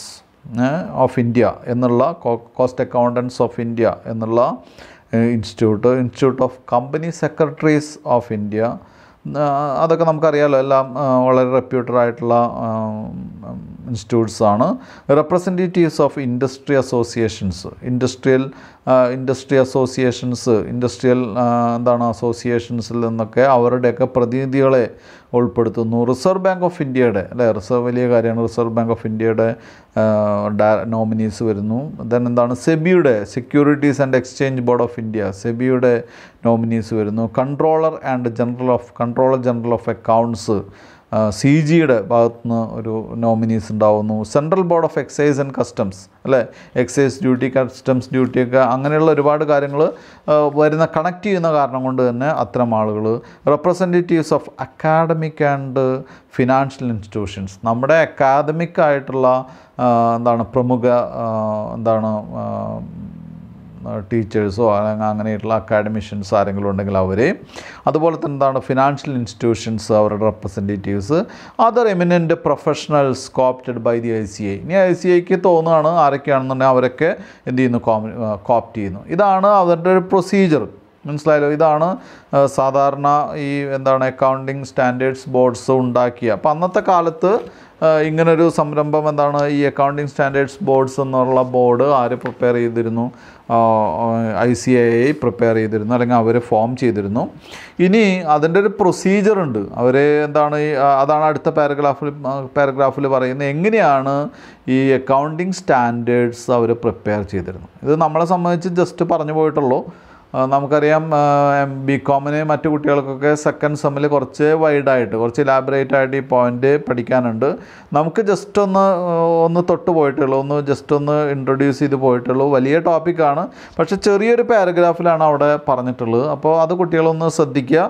of India എന്നുള്ള കോസ്റ്റ് അക്കൗണ്ടൻസ് ഓഫ് ഇന്ത്യ എന്നുള്ള institute institute of company secretaries of India അതൊക്കെ നമുക്കറിയാലോ എല്ലാം വളരെ റെപ്യൂട്ടഡ് ആയിട്ടുള്ള ഇൻസ്റ്റിറ്റ്യൂട്ട്സാണ് representatives of industry associations industrial industry associations industrial എന്താണ് അസോസിയേഷൻസിൽ നിന്നൊക്കെ അവരുടെയൊക്കെ പ്രതിനിധികളെ ഉൾപ്പെടുത്തുന്നു റിസർവ് ബാങ്ക് ഓഫ് ഇന്ത്യയുടെ അല്ലേ റിസർവ് വലിയ കാര്യമാണ് റിസർവ് ബാങ്ക് ഓഫ് ഇന്ത്യയുടെ നോമിനീസ് വരുന്നു ദെൻ എന്താണ് സെബിയുടെ securities and exchange board of India സെബിയുടെ നോമിനീസ് വരുന്നു controller and general of controller general of accounts C ജിയുടെ ഭാഗത്തുനിന്ന് ഒരു നോമിനീസ് ഉണ്ടാവുന്നു central board of excise and customs അല്ലേ എക്സൈസ് ഡ്യൂട്ടി കസ്റ്റംസ് ഡ്യൂട്ടിയൊക്കെ അങ്ങനെയുള്ള ഒരുപാട് കാര്യങ്ങൾ വരുന്ന കണക്ട് ചെയ്യുന്ന കാരണം കൊണ്ട് തന്നെ അത്തരം ആളുകൾ representatives of academic and financial institutions നമ്മുടെ അക്കാദമിക് ആയിട്ടുള്ള എന്താണ് പ്രമുഖ എന്താണ് ടീച്ചേഴ്സോ അല്ലെങ്കിൽ അങ്ങനെയുള്ള അക്കാഡമിഷ്യൻസ് ആരെങ്കിലും ഉണ്ടെങ്കിൽ അവരെയും അതുപോലെ തന്നെ എന്താണ് ഫിനാൻഷ്യൽ ഇൻസ്റ്റിറ്റ്യൂഷൻസ് അവരുടെ representatives other eminent professionals coopted by the I C I ഇനി ഐ സി ഐക്ക് തോന്നുകയാണ് ആരൊക്കെയാണെന്നുണ്ടെങ്കിൽ അവരൊക്കെ എന്ത് ചെയ്യുന്നു കോപ്റ്റ് ചെയ്യുന്നു ഇതാണ് അവരുടെ ഒരു പ്രൊസീജർ മനസ്സിലായല്ലോ ഇതാണ് സാധാരണ ഈ എന്താണ് അക്കൗണ്ടിങ് സ്റ്റാൻഡേർഡ്സ് ബോർഡ്സ് ഉണ്ടാക്കിയ അപ്പം അന്നത്തെ കാലത്ത് ഇങ്ങനൊരു സംരംഭം എന്താണ് ഈ അക്കൗണ്ടിങ് സ്റ്റാൻഡേർഡ്സ് ബോർഡ്സ് എന്നുള്ള ബോർഡ് ആര് പ്രിപ്പയർ ചെയ്തിരുന്നു ഐ സി ഐ പ്രിപ്പയർ ചെയ്തിരുന്നു അല്ലെങ്കിൽ അവർ ഫോം ചെയ്തിരുന്നു ഇനി അതിൻ്റെ ഒരു പ്രൊസീജിയർ ഉണ്ട് അവർ എന്താണ് ഈ അതാണ് അടുത്ത പാരഗ്രാഫിൽ പാരഗ്രാഫിൽ പറയുന്നത് എങ്ങനെയാണ് ഈ അക്കൗണ്ടിങ് സ്റ്റാൻഡേർഡ്സ് അവർ പ്രിപ്പയർ ചെയ്തിരുന്നു ഇത് നമ്മളെ സംബന്ധിച്ച് ജസ്റ്റ് പറഞ്ഞു പോയിട്ടുള്ളൂ നമുക്കറിയാം ബി കോമിന് മറ്റു കുട്ടികൾക്കൊക്കെ സെക്കൻഡ് സെമ്മിൽ കുറച്ച് വൈഡായിട്ട് കുറച്ച് ലാബറേറ്റ് ആയിട്ട് ഈ പോയിൻ്റ് പഠിക്കാനുണ്ട് നമുക്ക് ജസ്റ്റ് ഒന്ന് ഒന്ന് തൊട്ട് പോയിട്ടുള്ളൂ ഒന്ന് ജസ്റ്റ് ഒന്ന് ഇൻട്രൊഡ്യൂസ് ചെയ്ത് പോയിട്ടുള്ളൂ വലിയ ടോപ്പിക്കാണ് പക്ഷേ ചെറിയൊരു പാരഗ്രാഫിലാണ് അവിടെ പറഞ്ഞിട്ടുള്ളത് അപ്പോൾ അത് കുട്ടികളൊന്ന് ശ്രദ്ധിക്കുക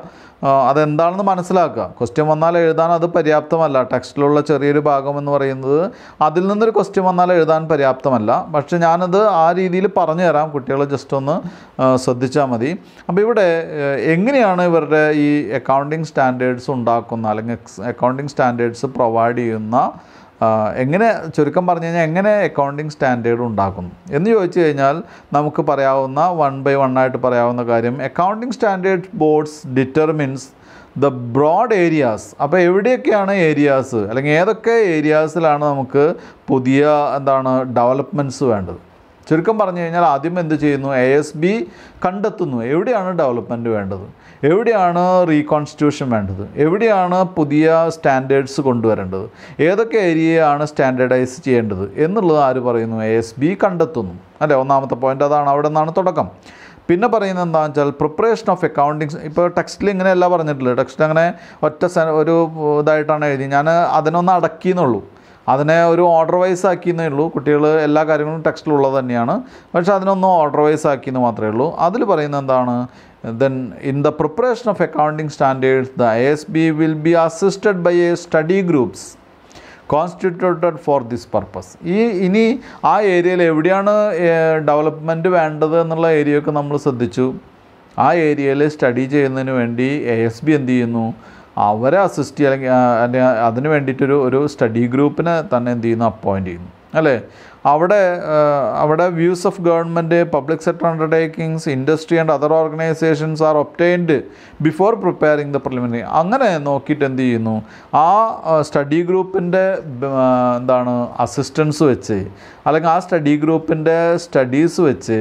അതെന്താണെന്ന് മനസ്സിലാക്കുക ക്വസ്റ്റ്യൻ വന്നാൽ എഴുതാൻ അത് പര്യാപ്തമല്ല ടെക്സ്റ്റിലുള്ള ചെറിയൊരു ഭാഗം എന്ന് പറയുന്നത് അതിൽ നിന്നൊരു ക്വസ്റ്റ്യൻ വന്നാൽ എഴുതാൻ പര്യാപ്തമല്ല പക്ഷേ ഞാനത് ആ രീതിയിൽ പറഞ്ഞു തരാം കുട്ടികൾ ജസ്റ്റ് ഒന്ന് ശ്രദ്ധിച്ചാൽ മതി അപ്പോൾ ഇവിടെ എങ്ങനെയാണ് ഇവരുടെ ഈ അക്കൗണ്ടിങ് സ്റ്റാൻഡേർഡ്സ് ഉണ്ടാക്കുന്ന അല്ലെങ്കിൽ അക്കൗണ്ടിങ് സ്റ്റാൻഡേർഡ്സ് പ്രൊവൈഡ് ചെയ്യുന്ന എങ്ങനെ ചുരുക്കം പറഞ്ഞു കഴിഞ്ഞാൽ എങ്ങനെ അക്കൗണ്ടിങ് സ്റ്റാൻഡേർഡ് ഉണ്ടാക്കുന്നു എന്ന് ചോദിച്ചു കഴിഞ്ഞാൽ നമുക്ക് പറയാവുന്ന വൺ ബൈ വൺ ആയിട്ട് പറയാവുന്ന കാര്യം accounting standard boards determines the broad areas അപ്പോൾ എവിടെയൊക്കെയാണ് ഏരിയാസ് അല്ലെങ്കിൽ ഏതൊക്കെ ഏരിയാസിലാണ് നമുക്ക് പുതിയ എന്താണ് ഡെവലപ്മെൻറ്റ്സ് വേണ്ടത് ചുരുക്കം പറഞ്ഞു കഴിഞ്ഞാൽ ആദ്യം എന്ത് ചെയ്യുന്നു എ എസ് ബി കണ്ടെത്തുന്നു എവിടെയാണ് ഡെവലപ്മെൻറ്റ് വേണ്ടത് എവിടെയാണ് റീകോൺസ്റ്റിറ്റ്യൂഷൻ വേണ്ടത് എവിടെയാണ് പുതിയ സ്റ്റാൻഡേർഡ്സ് കൊണ്ടുവരേണ്ടത് ഏതൊക്കെ ഏരിയയാണ് സ്റ്റാൻഡേർഡൈസ് ചെയ്യേണ്ടത് എന്നുള്ളത് ആര് പറയുന്നു എസ് ബി കണ്ടെത്തുന്നു അല്ലേ ഒന്നാമത്തെ പോയിൻ്റ് അതാണ് അവിടെ നിന്നാണ് തുടക്കം പിന്നെ പറയുന്നത് എന്താണെന്ന് വെച്ചാൽ പ്രിപ്പറേഷൻ ഓഫ് അക്കൗണ്ടിങ് ഇപ്പോൾ ടെക്സ്റ്റിൽ ഇങ്ങനെയല്ല പറഞ്ഞിട്ടില്ല ടെക്സ്റ്റിൽ അങ്ങനെ ഒറ്റ ഒരു ഇതായിട്ടാണ് എഴുതി ഞാൻ അതിനൊന്ന് അടക്കിയെന്നുള്ളൂ അതിനെ ഒരു ഓർഡർ വൈസ് ആക്കിയെന്നേ ഉള്ളൂ കുട്ടികൾ എല്ലാ കാര്യങ്ങളും ടെക്സ്റ്റിലുള്ളത് തന്നെയാണ് പക്ഷേ അതിനൊന്നും ഓർഡർ വൈസ് ആക്കിയെന്ന് മാത്രമേ ഉള്ളൂ അതിൽ പറയുന്നത് എന്താണ് then in the preparation of accounting standards, the ASB will be assisted by a study groups constituted for this purpose ഈ ഇനി ആ ഏരിയയിൽ എവിടെയാണ് ഡെവലപ്മെൻറ്റ് വേണ്ടത് എന്നുള്ള ഏരിയയൊക്കെ നമ്മൾ ശ്രദ്ധിച്ചു ആ ഏരിയയിൽ സ്റ്റഡി ചെയ്യുന്നതിന് വേണ്ടി എ എസ് ബി എന്ത് ചെയ്യുന്നു അവരെ അസിസ്റ്റ് അല്ലെങ്കിൽ അതിന് വേണ്ടിയിട്ടൊരു ഒരു സ്റ്റഡി ഗ്രൂപ്പിനെ തന്നെ എന്ത് ചെയ്യുന്നു അപ്പോയിൻ്റ് ചെയ്യുന്നു അല്ലേ അവിടെ അവിടെ views of government public sector undertakings industry and other organisations are obtained before preparing the preliminary അങ്ങനെ നോക്കിയിട്ട് എന്ത് ചെയ്യുന്നു ആ സ്റ്റഡി ഗ്രൂപ്പിൻ്റെ എന്താണ് അസിസ്റ്റൻസ് വെച്ച് അല്ലെങ്കിൽ ആ സ്റ്റഡി ഗ്രൂപ്പിൻ്റെ സ്റ്റഡീസ് വെച്ച്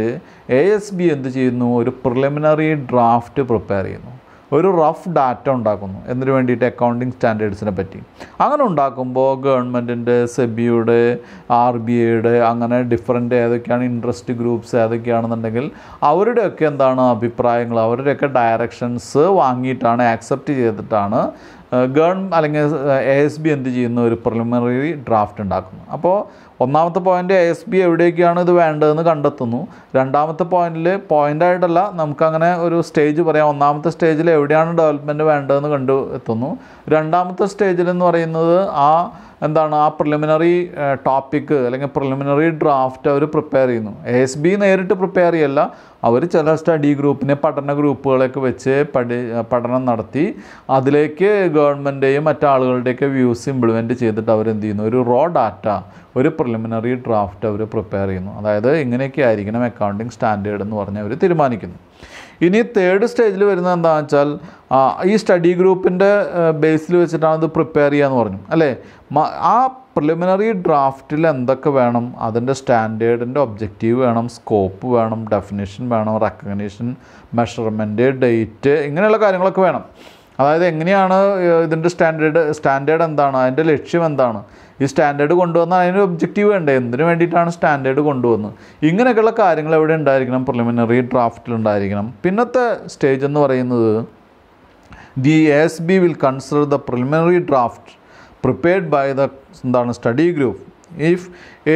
എ എസ് ബി എന്ത് ചെയ്യുന്നു ഒരു പ്രിലിമിനറി ഡ്രാഫ്റ്റ് പ്രിപ്പയർ ചെയ്യുന്നു ഒരു റഫ് ഡാറ്റ ഉണ്ടാക്കുന്നു എന്നതിന് വേണ്ടിയിട്ട് അക്കൗണ്ടിങ് സ്റ്റാൻഡേർഡ്സിനെ പറ്റി അങ്ങനെ ഉണ്ടാക്കുമ്പോൾ ഗവൺമെൻറ്റിൻ്റെ സെബിയുടെ ആർ ബി ഐയുടെ അങ്ങനെ ഡിഫറെൻ്റ് ഏതൊക്കെയാണ് ഇൻട്രസ്റ്റ് ഗ്രൂപ്പ്സ് ഏതൊക്കെയാണെന്നുണ്ടെങ്കിൽ അവരുടെയൊക്കെ എന്താണ് അഭിപ്രായങ്ങൾ അവരുടെയൊക്കെ ഡയറക്ഷൻസ് വാങ്ങിയിട്ടാണ് ആക്സെപ്റ്റ് ചെയ്തിട്ടാണ് ഗവൺ അല്ലെങ്കിൽ എ എസ് ബി എന്ത് ചെയ്യുന്ന ഒരു പ്രിലിമിനറി ഡ്രാഫ്റ്റ് ഉണ്ടാക്കുന്നു അപ്പോൾ ഒന്നാമത്തെ പോയിൻ്റ് എസ് ബി എവിടേക്കാണ് ഇത് വേണ്ടതെന്ന് കണ്ടെത്തുന്നു രണ്ടാമത്തെ പോയിന്റിൽ പോയിൻ്റായിട്ടല്ല നമുക്കങ്ങനെ ഒരു സ്റ്റേജ് പറയാം ഒന്നാമത്തെ സ്റ്റേജിൽ എവിടെയാണ് ഡെവലപ്മെൻറ്റ് വേണ്ടതെന്ന് കണ്ടു എത്തുന്നു രണ്ടാമത്തെ സ്റ്റേജിൽ എന്ന് പറയുന്നത് ആ എന്താണ് ആ പ്രിലിമിനറി ടോപ്പിക്ക് അല്ലെങ്കിൽ പ്രിലിമിനറി ഡ്രാഫ്റ്റ് അവർ പ്രിപ്പയർ ചെയ്യുന്നു എസ് ബി നേരിട്ട് പ്രിപ്പയർ ചെയ്യല്ല അവർ ചില സ്റ്റഡി ഗ്രൂപ്പിനെ പഠന ഗ്രൂപ്പുകളൊക്കെ വെച്ച് പഠി പഠനം നടത്തി അതിലേക്ക് ഗവൺമെൻറ്റേയും മറ്റാളുകളുടെയൊക്കെ വ്യൂസ് ഇംപ്ലിമെൻറ്റ് ചെയ്തിട്ട് അവരെന്ത് ചെയ്യുന്നു ഒരു റോ ഡാറ്റ ഒരു പ്രിലിമിനറി ഡ്രാഫ്റ്റ് അവർ പ്രിപ്പയർ ചെയ്യുന്നു അതായത് ഇങ്ങനെയൊക്കെ ആയിരിക്കണം അക്കൗണ്ടിങ് സ്റ്റാൻഡേർഡ് എന്ന് പറഞ്ഞ് അവർ തീരുമാനിക്കുന്നു ഇനി തേർഡ് സ്റ്റേജിൽ വരുന്നത് എന്താണെന്ന് വെച്ചാൽ ഈ സ്റ്റഡി ഗ്രൂപ്പിൻ്റെ ബേസിൽ വെച്ചിട്ടാണ് ഇത് പ്രിപ്പയർ ചെയ്യാന്ന് പറഞ്ഞു അല്ലേ ആ പ്രിലിമിനറി ഡ്രാഫ്റ്റിൽ എന്തൊക്കെ വേണം അതിൻ്റെ സ്റ്റാൻഡേർഡിൻ്റെ ഒബ്ജക്റ്റീവ് വേണം സ്കോപ്പ് വേണം ഡെഫിനേഷൻ വേണം റെക്കഗ്നേഷൻ മെഷർമെൻറ്റ് ഡേറ്റ് ഇങ്ങനെയുള്ള കാര്യങ്ങളൊക്കെ വേണം അതായത് എങ്ങനെയാണ് ഇതിൻ്റെ സ്റ്റാൻഡേർഡ് സ്റ്റാൻഡേർഡ് എന്താണ് അതിൻ്റെ ലക്ഷ്യം എന്താണ് ഈ സ്റ്റാൻഡേർഡ് കൊണ്ടുവന്ന അതിന് ഒബ്ജക്റ്റീവ് വേണ്ടേ എന്തിനു വേണ്ടിയിട്ടാണ് സ്റ്റാൻഡേർഡ് കൊണ്ടുവന്നത് ഇങ്ങനെയൊക്കെയുള്ള കാര്യങ്ങൾ എവിടെ ഉണ്ടായിരിക്കണം പ്രിലിമിനറി ഡ്രാഫ്റ്റിൽ ഉണ്ടായിരിക്കണം പിന്നത്തെ സ്റ്റേജ് എന്ന് പറയുന്നത് the S B will consider the preliminary draft prepared by the എന്താണ് study group if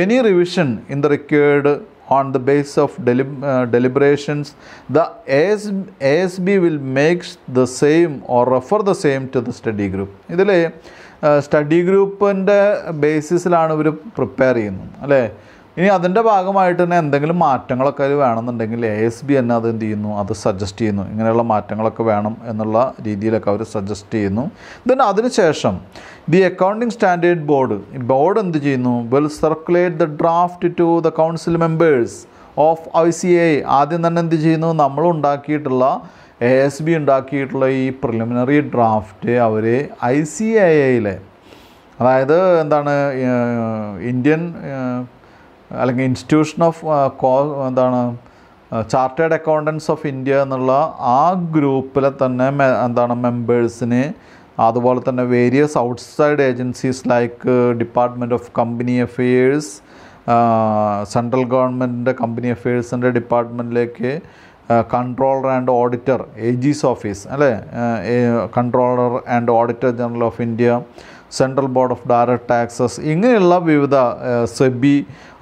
any revision in the required on the base of delib- uh, deliberations, the AS, ASB will make the same or refer the same to the study group. ഇതിലെ study ഗ്രൂപ്പിൻ്റെ ബേസിസിലാണ് ഇവർ prepare ചെയ്യുന്നത് അല്ലേ ഇനി അതിൻ്റെ ഭാഗമായിട്ട് തന്നെ എന്തെങ്കിലും മാറ്റങ്ങളൊക്കെ അതിൽ വേണമെന്നുണ്ടെങ്കിൽ എ എസ് ബി തന്നെ അത് എന്ത് ചെയ്യുന്നു അത് സജസ്റ്റ് ചെയ്യുന്നു ഇങ്ങനെയുള്ള മാറ്റങ്ങളൊക്കെ വേണം എന്നുള്ള രീതിയിലൊക്കെ അവർ സജസ്റ്റ് ചെയ്യുന്നു ദെൻ അതിനുശേഷം the accounting standard board board എന്ത് ചെയ്യുന്നു will circulate the draft to the council members of I C A ആദ്യം തന്നെ എന്ത് ചെയ്യുന്നു നമ്മൾ ഉണ്ടാക്കിയിട്ടുള്ള എ എസ് ബി ഉണ്ടാക്കിയിട്ടുള്ള ഈ പ്രിലിമിനറി ഡ്രാഫ്റ്റ് അവർ ഐ സി എയിലെ അതായത് എന്താണ് ഇന്ത്യൻ അല്ലെങ്കിൽ ഇൻസ്റ്റിറ്റ്യൂഷൻ ഓഫ് കോ എന്താണ് ചാർട്ടേഡ് അക്കൗണ്ടൻസ് ഓഫ് ഇന്ത്യ എന്നുള്ള ആ ഗ്രൂപ്പിലെ തന്നെ എന്താണ് മെമ്പേഴ്സിന് അതുപോലെ തന്നെ various outside agencies like department of company affairs central ഗവൺമെൻറ്റിൻ്റെ കമ്പനി അഫെയേഴ്സിൻ്റെ ഡിപ്പാർട്ട്മെൻറ്റിലേക്ക് controller and auditor A G's office അല്ലേ controller and auditor general of India central board of direct taxes ഇങ്ങനെയുള്ള വിവിധ സെബി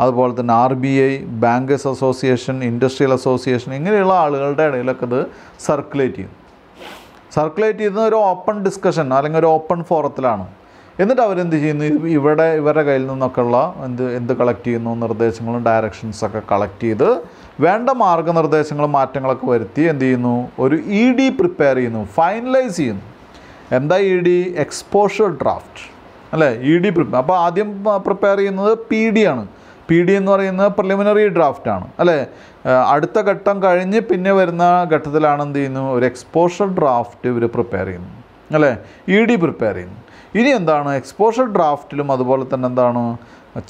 അതുപോലെ തന്നെ R B I bankers association industrial association ഇങ്ങനെയുള്ള ആളുകളുടെ ഇടയിലൊക്കെ ഇത് സർക്കുലേറ്റ് ചെയ്യും സർക്കുലേറ്റ് ചെയ്യുന്ന ഒരു ഓപ്പൺ ഡിസ്കഷൻ അല്ലെങ്കിൽ ഒരു ഓപ്പൺ ഫോറത്തിലാണ് എന്നിട്ട് അവരെന്ത് ചെയ്യുന്നു ഇവിടെ ഇവരുടെ കയ്യിൽ നിന്നൊക്കെയുള്ള എന്ത് എന്ത് കളക്ട് ചെയ്യുന്നു നിർദ്ദേശങ്ങളും ഡയറക്ഷൻസൊക്കെ കളക്ട് ചെയ്ത് വേണ്ട മാർഗനിർദ്ദേശങ്ങളും മാറ്റങ്ങളൊക്കെ വരുത്തി എന്ത് ചെയ്യുന്നു ഒരു ഇ ഡി പ്രിപ്പയർ ചെയ്യുന്നു ഫൈനലൈസ് ചെയ്യുന്നു എന്താ ഇ ഡി എക്സ്പോഷർ ഡ്രാഫ്റ്റ് അല്ലേ ഇ ഡി പ്രിപ്പയർ അപ്പോൾ ആദ്യം പ്രിപ്പയർ ചെയ്യുന്നത് പി ഡി ആണ് പി ഡി എന്ന് പറയുന്നത് പ്രിലിമിനറി ഡ്രാഫ്റ്റ് ആണ് അല്ലേ അടുത്ത ഘട്ടം കഴിഞ്ഞ് പിന്നെ വരുന്ന ഘട്ടത്തിലാണ് എന്ത് ചെയ്യുന്നു ഒരു എക്സ്പോഷർ ഡ്രാഫ്റ്റ് ഇവർ പ്രിപ്പയർ ചെയ്യുന്നു അല്ലേ ഇ ഡി പ്രിപ്പയർ ചെയ്യുന്നു ഇനി എന്താണ് എക്സ്പോഷർ ഡ്രാഫ്റ്റിലും അതുപോലെ തന്നെ എന്താണ്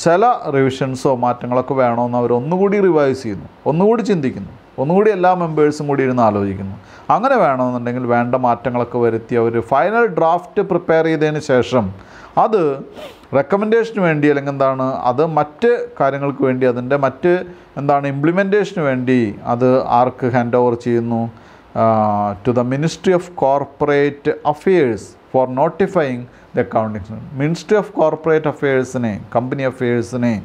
ചില റിവിഷൻസോ മാറ്റങ്ങളൊക്കെ വേണമെന്ന് അവർ ഒന്നുകൂടി റിവൈസ് ചെയ്യുന്നു ഒന്നുകൂടി ചിന്തിക്കുന്നു ഒന്നുകൂടി എല്ലാ മെമ്പേഴ്സും കൂടി ഇരുന്ന് ആലോചിക്കുന്നു അങ്ങനെ വേണമെന്നുണ്ടെങ്കിൽ വേണ്ട മാറ്റങ്ങളൊക്കെ വരുത്തി അവർ ഫൈനൽ ഡ്രാഫ്റ്റ് പ്രിപ്പയർ ചെയ്തതിന് ശേഷം അത് റെക്കമെൻഡേഷന് വേണ്ടി അല്ലെങ്കിൽ എന്താണ് അത് മറ്റ് കാര്യങ്ങൾക്ക് വേണ്ടി അതിൻ്റെ മറ്റ് എന്താണ് ഇംപ്ലിമെൻറ്റേഷന് വേണ്ടി അത് ആർക്ക് ഹാൻഡ് ഓവർ ചെയ്യുന്നു to the ministry of corporate affairs for notifying the accounting ministry of corporate അഫയേഴ്സിനെ കമ്പനി അഫയേഴ്സിനെ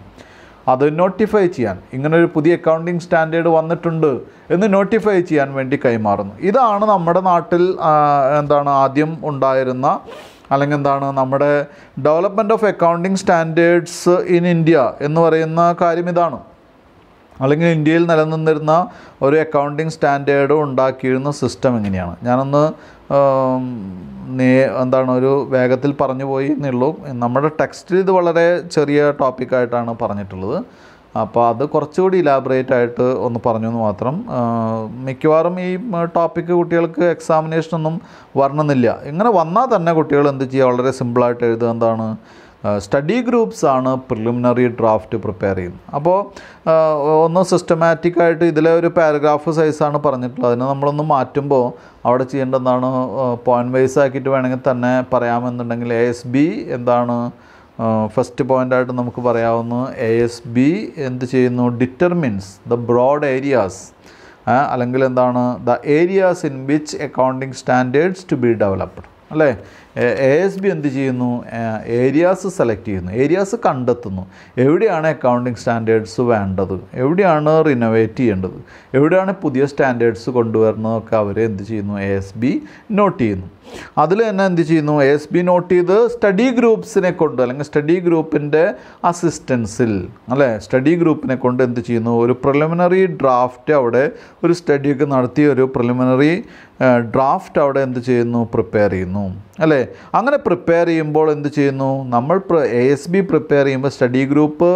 അത് നോട്ടിഫൈ ചെയ്യാൻ ഇങ്ങനൊരു പുതിയ അക്കൗണ്ടിങ് സ്റ്റാൻഡേർഡ് വന്നിട്ടുണ്ട് എന്ന് നോട്ടിഫൈ ചെയ്യാൻ വേണ്ടി കൈമാറുന്നു ഇതാണ് നമ്മുടെ നാട്ടിൽ എന്താണ് ആദ്യം ഉണ്ടായിരുന്ന അല്ലെങ്കിൽ എന്താണ് നമ്മുടെ development of accounting standards in India എന്ന് പറയുന്ന കാര്യം ഇതാണ് അല്ലെങ്കിൽ ഇന്ത്യയിൽ നിലനിന്നിരുന്ന ഒരു അക്കൗണ്ടിങ് സ്റ്റാൻഡേർഡ് ഉണ്ടാക്കിയിരുന്ന സിസ്റ്റം എങ്ങനെയാണ് ഞാനൊന്ന് നേ എന്താണ് ഒരു വേഗത്തിൽ പറഞ്ഞു പോയി എന്നുള്ളൂ നമ്മുടെ ടെക്സ്റ്റിൽ ഇത് വളരെ ചെറിയ ടോപ്പിക്കായിട്ടാണ് പറഞ്ഞിട്ടുള്ളത് അപ്പോൾ അത് കുറച്ചുകൂടി ഇലാബറേറ്റ് ആയിട്ട് ഒന്ന് പറഞ്ഞു എന്ന് മാത്രം മിക്കവാറും ഈ ടോപ്പിക്ക് കുട്ടികൾക്ക് എക്സാമിനേഷനൊന്നും വരണമെന്നില്ല ഇങ്ങനെ വന്നാൽ തന്നെ കുട്ടികൾ എന്ത് ചെയ്യുക വളരെ സിമ്പിളായിട്ട് എഴുതുക എന്താണ് സ്റ്റഡി ഗ്രൂപ്പ്സാണ് ആണ് പ്രിലിമിനറി ഡ്രാഫ്റ്റ് പ്രിപ്പയർ ചെയ്യുന്നത് അപ്പോൾ ഒന്ന് സിസ്റ്റമാറ്റിക്കായിട്ട് ഇതിലെ ഒരു പാരഗ്രാഫ് സൈസാണ് പറഞ്ഞിട്ടുള്ളത് അതിനെ നമ്മളൊന്ന് മാറ്റുമ്പോൾ അവിടെ ചെയ്യേണ്ടതാണ് പോയിൻ്റ് വൈസ് ആക്കിയിട്ട് വേണമെങ്കിൽ തന്നെ പറയാമെന്നുണ്ടെങ്കിൽ എ എസ് ബി എന്താണ് ഫസ്റ്റ് പോയിൻ്റായിട്ട് നമുക്ക് പറയാവുന്ന എ എസ് ബി എന്ത് ചെയ്യുന്നു ഡിറ്റർമിൻസ് ദ ബ്രോഡ് ഏരിയാസ് അല്ലെങ്കിൽ എന്താണ് the areas in which accounting standards to be developed അല്ലേ എ എസ് ബി എന്ത് ചെയ്യുന്നു ഏരിയാസ് സെലക്ട് ചെയ്യുന്നു ഏരിയാസ് കണ്ടെത്തുന്നു എവിടെയാണ് അക്കൗണ്ടിങ് സ്റ്റാൻഡേർഡ്സ് വേണ്ടത് എവിടെയാണ് റിനോവേറ്റ് ചെയ്യേണ്ടത് എവിടെയാണ് പുതിയ സ്റ്റാൻഡേർഡ്സ് കൊണ്ടുവരുന്നതൊക്കെ അവർ എന്ത് ചെയ്യുന്നു എ എസ് ബി നോട്ട് ചെയ്യുന്നു അതിൽ തന്നെ എന്ത് ചെയ്യുന്നു എ എസ് ബി നോട്ട് ചെയ്ത് സ്റ്റഡി ഗ്രൂപ്പ്സിനെ കൊണ്ട് അല്ലെങ്കിൽ സ്റ്റഡി ഗ്രൂപ്പിൻ്റെ അസിസ്റ്റൻസിൽ അല്ലേ സ്റ്റഡി ഗ്രൂപ്പിനെ കൊണ്ട് എന്ത് ചെയ്യുന്നു ഒരു പ്രിലിമിനറി ഡ്രാഫ്റ്റ് അവിടെ ഒരു സ്റ്റഡിയൊക്കെ നടത്തി ഒരു പ്രിലിമിനറി ഡ്രാഫ്റ്റ് അവിടെ എന്ത് ചെയ്യുന്നു പ്രിപ്പയർ ചെയ്യുന്നു അല്ലേ അങ്ങനെ പ്രിപ്പയർ ചെയ്യുമ്പോൾ എന്ത് ചെയ്യുന്നു നമ്മൾ എ എസ് ബി പ്രിപ്പയർ ചെയ്യുമ്പോൾ സ്റ്റഡി ഗ്രൂപ്പ്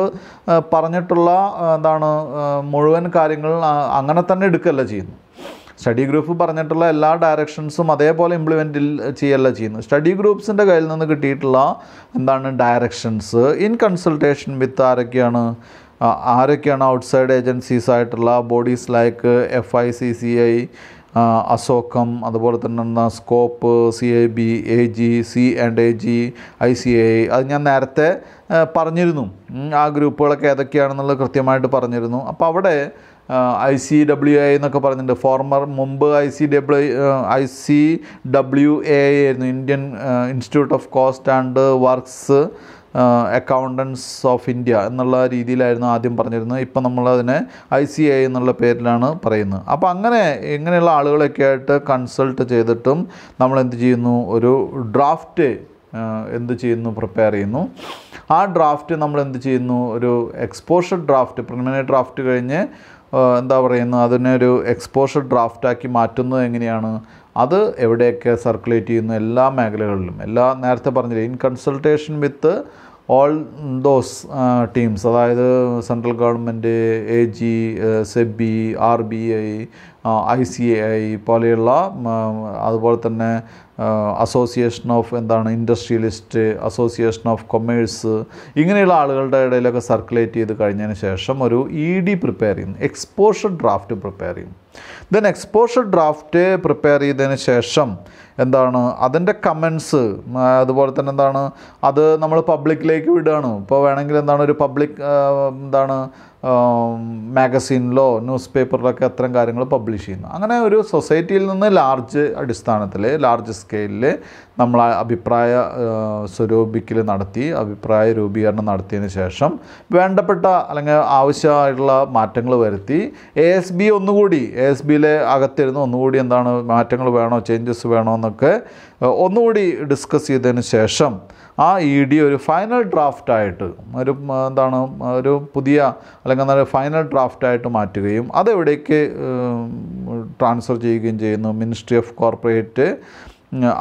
പറഞ്ഞിട്ടുള്ള എന്താണ് മുഴുവൻ കാര്യങ്ങൾ അങ്ങനെ തന്നെ എടുക്കുകയല്ല ചെയ്യുന്നു സ്റ്റഡി ഗ്രൂപ്പ് പറഞ്ഞിട്ടുള്ള എല്ലാ ഡയറക്ഷൻസും അതേപോലെ ഇംപ്ലിമെൻ്റ് ചെയ്യല്ല ചെയ്യുന്നു സ്റ്റഡി ഗ്രൂപ്പ്സിൻ്റെ കയ്യിൽ നിന്ന് കിട്ടിയിട്ടുള്ള എന്താണ് ഡയറക്ഷൻസ് ഇൻ കൺസൾട്ടേഷൻ വിത്ത് ആരൊക്കെയാണ് ആരൊക്കെയാണ് ഔട്ട്സൈഡ് ഏജൻസീസ് ആയിട്ടുള്ള bodies like F I C C I ASSOCHAM അതുപോലെ തന്നെ SCOPE C A B A G C and A G I C I അത് ഞാൻ നേരത്തെ പറഞ്ഞിരുന്നു ആ ഗ്രൂപ്പുകളൊക്കെ ഏതൊക്കെയാണെന്നുള്ളത് കൃത്യമായിട്ട് പറഞ്ഞിരുന്നു അപ്പോൾ അവിടെ ഐ സി ഡബ്ല്യു എ എന്നൊക്കെ പറഞ്ഞിട്ടുണ്ട് ഫോർമർ മുമ്പ് I C W I C W A ആയിരുന്നു Indian institute of cost and works accountants of India എന്നുള്ള രീതിയിലായിരുന്നു ആദ്യം പറഞ്ഞിരുന്നത് ഇപ്പം നമ്മളതിനെ ഐ സി ഐ എന്നുള്ള പേരിലാണ് പറയുന്നത് അപ്പോൾ അങ്ങനെ ഇങ്ങനെയുള്ള ആളുകളൊക്കെ ആയിട്ട് കൺസൾട്ട് ചെയ്തിട്ടും നമ്മൾ എന്ത് ചെയ്യുന്നു ഒരു ഡ്രാഫ്റ്റ് എന്ത് ചെയ്യുന്നു പ്രിപ്പയർ ചെയ്യുന്നു ആ ഡ്രാഫ്റ്റ് നമ്മൾ എന്ത് ചെയ്യുന്നു ഒരു എക്സ്പോഷർ ഡ്രാഫ്റ്റ് പ്രിമിനറി ഡ്രാഫ്റ്റ് കഴിഞ്ഞ് എന്താ പറയുന്നത് അതിനൊരു എക്സ്പോഷർ ഡ്രാഫ്റ്റാക്കി മാറ്റുന്നത് എങ്ങനെയാണ് അത് എവിടെയൊക്കെ സർക്കുലേറ്റ് ചെയ്യുന്നു എല്ലാ മേഖലകളിലും എല്ലാ നേരത്തെ പറഞ്ഞില്ലേ in consultation with all those teams അതായത് central government A G SEBI R B I I C I പോലെയുള്ള അതുപോലെ തന്നെ അസോസിയേഷൻ ഓഫ് എന്താണ് ഇൻഡസ്ട്രിയലിസ്റ്റ് അസോസിയേഷൻ ഓഫ് കൊമേഴ്സ് ഇങ്ങനെയുള്ള ആളുകളുടെ ഇടയിലൊക്കെ സർക്കുലേറ്റ് ചെയ്ത് കഴിഞ്ഞതിന് ശേഷം ഒരു ഇ ഡി പ്രിപ്പയർ ചെയ്യുന്നു എക്സ്പോഷർ ഡ്രാഫ്റ്റ് പ്രിപ്പയർ ചെയ്യും ദെൻ എക്സ്പോഷർ ഡ്രാഫ്റ്റ് പ്രിപ്പയർ ചെയ്തതിന് ശേഷം എന്താണ് അതിൻ്റെ കമൻസ് അതുപോലെ തന്നെ എന്താണ് അത് നമ്മൾ പബ്ലിക്കിലേക്ക് വിടുകയാണ് ഇപ്പോൾ വേണമെങ്കിൽ എന്താണ് ഒരു പബ്ലിക് എന്താണ് മാഗസീനിലോ ന്യൂസ് പേപ്പറിലൊക്കെ അത്തരം കാര്യങ്ങൾ പബ്ലിഷ് ചെയ്യുന്നു അങ്ങനെ ഒരു സൊസൈറ്റിയിൽ നിന്ന് ലാർജ് അടിസ്ഥാനത്തിൽ ലാർജ് സ്കെയിലിൽ നമ്മൾ അഭിപ്രായ സ്വരൂപിക്കൽ നടത്തി അഭിപ്രായ രൂപീകരണം നടത്തിയതിന് ശേഷം വേണ്ടപ്പെട്ട അല്ലെങ്കിൽ ആവശ്യമായിട്ടുള്ള മാറ്റങ്ങൾ വരുത്തി എ എസ് ബി ഒന്നുകൂടി എ എസ് ബിയിലെ അകത്തിരുന്ന് ഒന്നുകൂടി എന്താണ് മാറ്റങ്ങൾ വേണോ ചേഞ്ചസ് വേണോ എന്നൊക്കെ ഒന്നുകൂടി ഡിസ്കസ് ചെയ്തതിന് ശേഷം ആ ഇ e ഡി ഒരു ഫൈനൽ ഡ്രാഫ്റ്റായിട്ട് ഒരു എന്താണ് ഒരു പുതിയ അല്ലെങ്കിൽ എന്താ ഫൈനൽ ഡ്രാഫ്റ്റായിട്ട് മാറ്റുകയും അതെവിടേക്ക് ട്രാൻസ്ഫർ ചെയ്യുകയും ചെയ്യുന്നു മിനിസ്ട്രി ഓഫ് കോർപ്പറേറ്റ്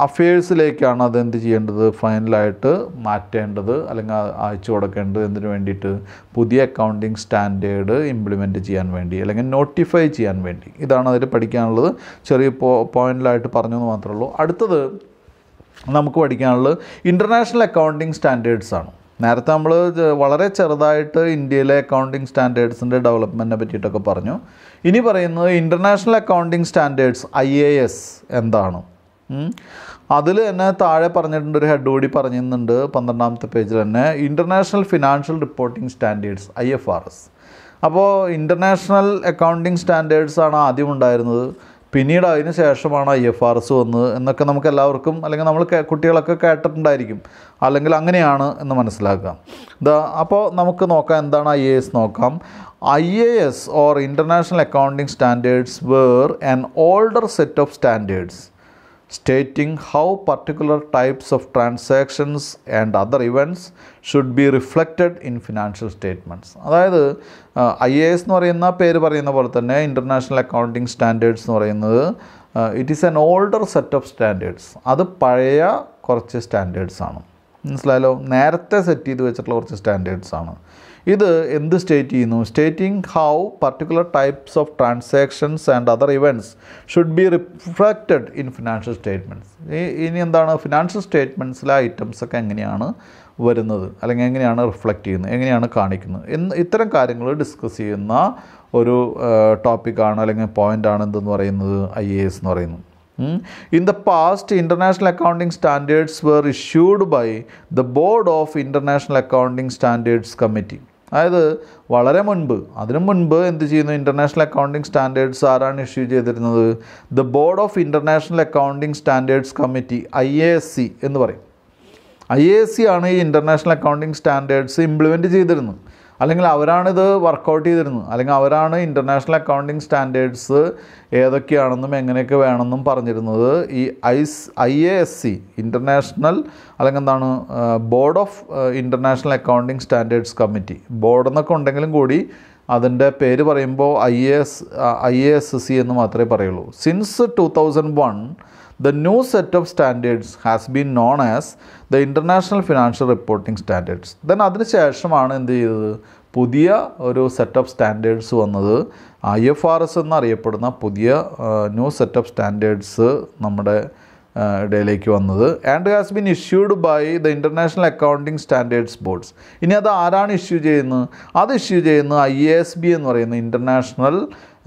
അഫയേഴ്സിലേക്കാണ് അതെന്ത് ചെയ്യേണ്ടത് ഫൈനലായിട്ട് മാറ്റേണ്ടത് അല്ലെങ്കിൽ അയച്ചു കൊടുക്കേണ്ടത് എന്തിനു വേണ്ടിയിട്ട് പുതിയ അക്കൗണ്ടിങ് സ്റ്റാൻഡേർഡ് ഇംപ്ലിമെൻറ്റ് ചെയ്യാൻ വേണ്ടി അല്ലെങ്കിൽ നോട്ടിഫൈ ചെയ്യാൻ വേണ്ടി ഇതാണ് അതിൽ പഠിക്കാനുള്ളത് ചെറിയ പോയിൻ്റിലായിട്ട് പറഞ്ഞു എന്ന് മാത്രമേ ഉള്ളൂ അടുത്തത് നമുക്ക് പഠിക്കാനുള്ളത് ഇൻ്റർനാഷണൽ അക്കൗണ്ടിങ് സ്റ്റാൻഡേർഡ്സ് ആണ് നേരത്തെ നമ്മൾ വളരെ ചെറുതായിട്ട് ഇന്ത്യയിലെ അക്കൗണ്ടിങ് സ്റ്റാൻഡേർഡ്സിൻ്റെ ഡെവലപ്മെൻറ്റിനെ പറ്റിയിട്ടൊക്കെ പറഞ്ഞു ഇനി പറയുന്നത് ഇൻ്റർനാഷണൽ അക്കൗണ്ടിങ് സ്റ്റാൻഡേർഡ്സ് ഐ എന്താണ് അതിൽ തന്നെ താഴെ പറഞ്ഞിട്ടുണ്ട് ഒരു ഹെഡ് കൂടി പറഞ്ഞിരുന്നുണ്ട് പന്ത്രണ്ടാമത്തെ പേജിൽ തന്നെ international financial reporting standards I F R S അപ്പോൾ ഇൻ്റർനാഷണൽ അക്കൗണ്ടിങ് സ്റ്റാൻഡേർഡ്സ് ആണ് ആദ്യം ഉണ്ടായിരുന്നത് പിന്നീട് അതിന് ശേഷമാണ് ഐ എഫ് ആർ എസ് വന്നത് എന്നൊക്കെ നമുക്ക് എല്ലാവർക്കും അല്ലെങ്കിൽ നമ്മൾ കുട്ടികളൊക്കെ കേട്ടിട്ടുണ്ടായിരിക്കും അല്ലെങ്കിൽ അങ്ങനെയാണ് എന്ന് മനസ്സിലാക്കാം ഇതാ അപ്പോൾ നമുക്ക് നോക്കാം എന്താണ് ഐ എ എസ് നോക്കാം I A S or international accounting standards were an older set of standards stating how particular types of transactions and other events should be reflected in financial statements അതായത് I A S എന്ന് പറയുന്ന പേര് പറയുന്ന പോലെ തന്നെ international accounting standards എന്ന് പറയുന്നത് it is an older set of standards അത് പഴയ കുറച്ച് സ്റ്റാൻഡേർഡ്സ് ആണ് മനസ്സിലായാലോ നേരത്തെ സെറ്റ് ചെയ്ത് വെച്ചിട്ടുള്ള കുറച്ച് സ്റ്റാൻഡേർഡ്സ് ആണ് ഇത് എന്ത് സ്റ്റേറ്റ് ചെയ്യുന്നു stating how particular types of transactions and other events should be reflected in financial statements ഇനി എന്താണ് ഫിനാൻഷ്യൽ സ്റ്റേറ്റ്മെൻറ്റ്സിലെ ഐറ്റംസൊക്കെ എങ്ങനെയാണ് വരുന്നത് അല്ലെങ്കിൽ എങ്ങനെയാണ് റിഫ്ലക്റ്റ് ചെയ്യുന്നത് എങ്ങനെയാണ് കാണിക്കുന്നത് എന്ന് ഇത്തരം കാര്യങ്ങൾ ഡിസ്കസ് ചെയ്യുന്ന ഒരു ടോപ്പിക്കാണ് അല്ലെങ്കിൽ ആണ് എന്തെന്ന് പറയുന്നത് ഐ എ എസ് എന്ന് പറയുന്നത് in the past international accounting standards were issued by the board of international accounting standards committee അതായത് വളരെ മുൻപ് അതിനു മുൻപ് എന്ത് ചെയ്യുന്നു ഇൻ്റർനാഷണൽ അക്കൗണ്ടിംഗ് സ്റ്റാൻഡേർഡ്സ് ആരാണ് ഇഷ്യൂ ചെയ്തിരുന്നത് the board of international accounting standards committee I A S C എന്ന് പറയും ഐ എ എസ് സി ആണ് ഈ ഇൻ്റർനാഷണൽ അക്കൗണ്ടിംഗ് സ്റ്റാൻഡേർഡ്സ് ഇംപ്ലിമെൻറ്റ് ചെയ്തിരുന്നത് അല്ലെങ്കിൽ അവരാണിത് വർക്കൗട്ട് ചെയ്തിരുന്നത് അല്ലെങ്കിൽ അവരാണ് ഇൻ്റർനാഷണൽ അക്കൗണ്ടിങ് സ്റ്റാൻഡേർഡ്സ് ഏതൊക്കെയാണെന്നും എങ്ങനെയൊക്കെ വേണമെന്നും പറഞ്ഞിരുന്നത് ഈ ഐസ് I A S C international അല്ലെങ്കിൽ എന്താണ് board of international accounting standards committee board എന്നൊക്കെ ഉണ്ടെങ്കിലും കൂടി അതിൻ്റെ പേര് പറയുമ്പോൾ I A S I A S C എന്ന് മാത്രമേ പറയുള്ളൂ since two thousand one The new set of standards has been known as the International Financial Reporting Standards. Then ശേഷമാണ് എന്ത് ചെയ്തത് പുതിയ ഒരു സെറ്റ് ഓഫ് സ്റ്റാൻഡേർഡ്സ് വന്നത് ഐ എഫ് ആർ എസ് എന്നറിയപ്പെടുന്ന പുതിയ ന്യൂ സെറ്റ് ഓഫ് സ്റ്റാൻഡേർഡ്സ് നമ്മുടെ ഇടയിലേക്ക് വന്നത് and has been issued by the international accounting standards boards ഇനി അത് ആരാണ് ഇഷ്യൂ ചെയ്യുന്നത് അത് ഇഷ്യൂ ചെയ്യുന്നത് ഐ എസ് ബി എന്ന് പറയുന്ന ഇൻ്റർനാഷണൽ